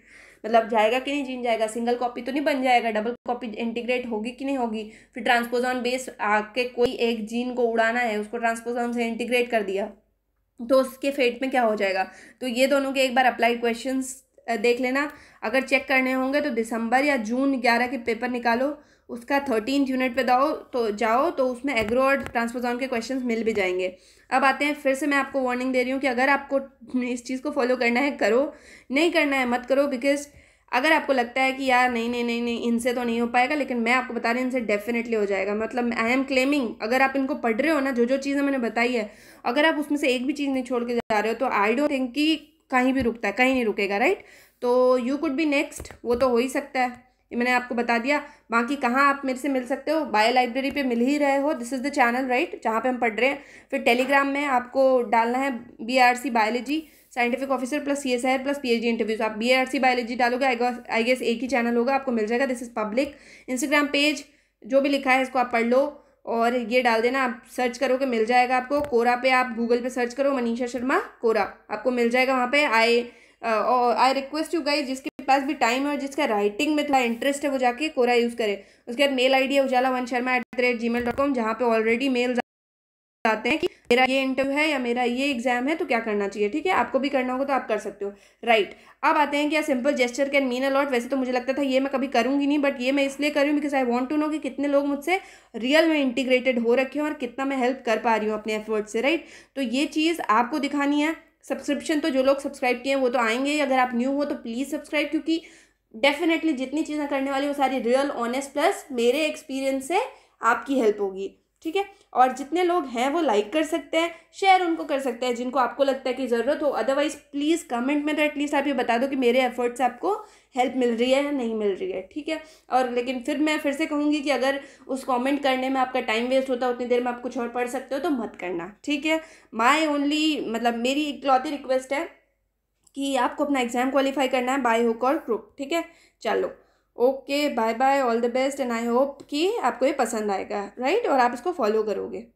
मतलब जाएगा कि नहीं जीन जाएगा सिंगल कॉपी तो नहीं बन जाएगा डबल कॉपी इंटीग्रेट होगी कि नहीं होगी फिर ट्रांसपोजॉन बेस आके कोई एक जीन को उड़ाना है उसको ट्रांसपोजॉन से इंटीग्रेट कर दिया तो उसके फेट में क्या हो जाएगा तो ये दोनों के एक बार अप्लाइड क्वेश्चन देख लेना अगर चेक करने होंगे तो दिसंबर या जून ग्यारह के पेपर निकालो उसका थर्टीन यूनिट पे दाओ तो जाओ तो उसमें एग्रो और ट्रांसपोजॉन के क्वेश्चंस मिल भी जाएंगे अब आते हैं फिर से मैं आपको वार्निंग दे रही हूँ कि अगर आपको इस चीज़ को फॉलो करना है करो नहीं करना है मत करो बिकॉज अगर आपको लगता है कि यार नहीं नहीं नहीं नहीं इनसे तो नहीं हो पाएगा लेकिन मैं आपको बता रही हूँ इनसे डेफिनेटली हो जाएगा मतलब आई एम क्लेमिंग अगर आप इनको पढ़ रहे हो ना जो जो चीज़ें मैंने बताई है अगर आप उसमें से एक भी चीज़ नहीं छोड़ के जा रहे हो तो आई डोंट थिंक कि कहीं भी रुकता है कहीं नहीं रुकेगा राइट तो यू कुड बी नेक्स्ट वो तो हो ही सकता है ये मैंने आपको बता दिया बाकी कहाँ आप मेरे से मिल सकते हो बायो लाइब्रेरी पे मिल ही रहे हो this is the channel right जहाँ पे हम पढ़ रहे हैं फिर टेलीग्राम में आपको डालना है B R C biology scientific officer plus C S plus P H D interviews आप बी आर सी बायोलॉजी डालोगे आई गेस एक ही चैनल होगा आपको मिल जाएगा this is public Instagram page जो भी लिखा है इसको आप पढ़ लो और ये डाल देना आप सर्च करोगे मिल जाएगा आपको कोरा पे आप गूगल पे सर्च करो मनीषा शर्मा कोरा आपको मिल जाएगा वहाँ पे I I request you guys जिसके पास भी टाइम है और जिसका राइटिंग में थोड़ा इंटरेस्ट है वो जाके कोरा यूज़ करे उसके बाद मेल आईडी है Ujala one Sharma at the rate Gmail dot com जहाँ पर ऑलरेडी मेल आते हैं कि मेरा ये इंटरव्यू है या मेरा ये एग्जाम है तो क्या करना चाहिए ठीक है आपको भी करना होगा तो आप कर सकते हो राइट अब आते हैं कि a simple gesture can mean a lot वैसे तो मुझे लगता था ये मैं कभी करूँगी नहीं बट ये मैं इसलिए कर रही हूँ because I want to know कि कितने लोग मुझसे रियल में इंटीग्रेटेड हो रखे हैं और कितना मैं हेल्प कर पा रही हूँ अपने एफर्ट से राइट तो ये चीज़ आपको दिखानी है सब्सक्रिप्शन तो जो लोग सब्सक्राइब किए हैं वो तो आएंगे अगर आप न्यू हो तो प्लीज़ सब्सक्राइब क्योंकि डेफिनेटली जितनी चीज़ें करने वाली वो सारी रियल ऑनेस्ट प्लस मेरे एक्सपीरियंस से आपकी हेल्प होगी ठीक है और जितने लोग हैं वो लाइक कर सकते हैं शेयर उनको कर सकते हैं जिनको आपको लगता है कि ज़रूरत हो अदरवाइज़ प्लीज़ कमेंट में तो एटलीस्ट आप ये बता दो कि मेरे एफर्ट्स आपको हेल्प मिल रही है या नहीं मिल रही है ठीक है और लेकिन फिर मैं फिर से कहूँगी कि अगर उस कमेंट करने में आपका टाइम वेस्ट होता है उतनी देर में आप कुछ और पढ़ सकते हो तो मत करना ठीक है माई ओनली मतलब मेरी इकलौती रिक्वेस्ट है कि आपको अपना एग्ज़ाम क्वालिफाई करना है बाय होक और क्रुक ठीक है चलो okay bye bye all the best and I hope कि आपको ये पसंद आएगा राइट और आप इसको फॉलो करोगे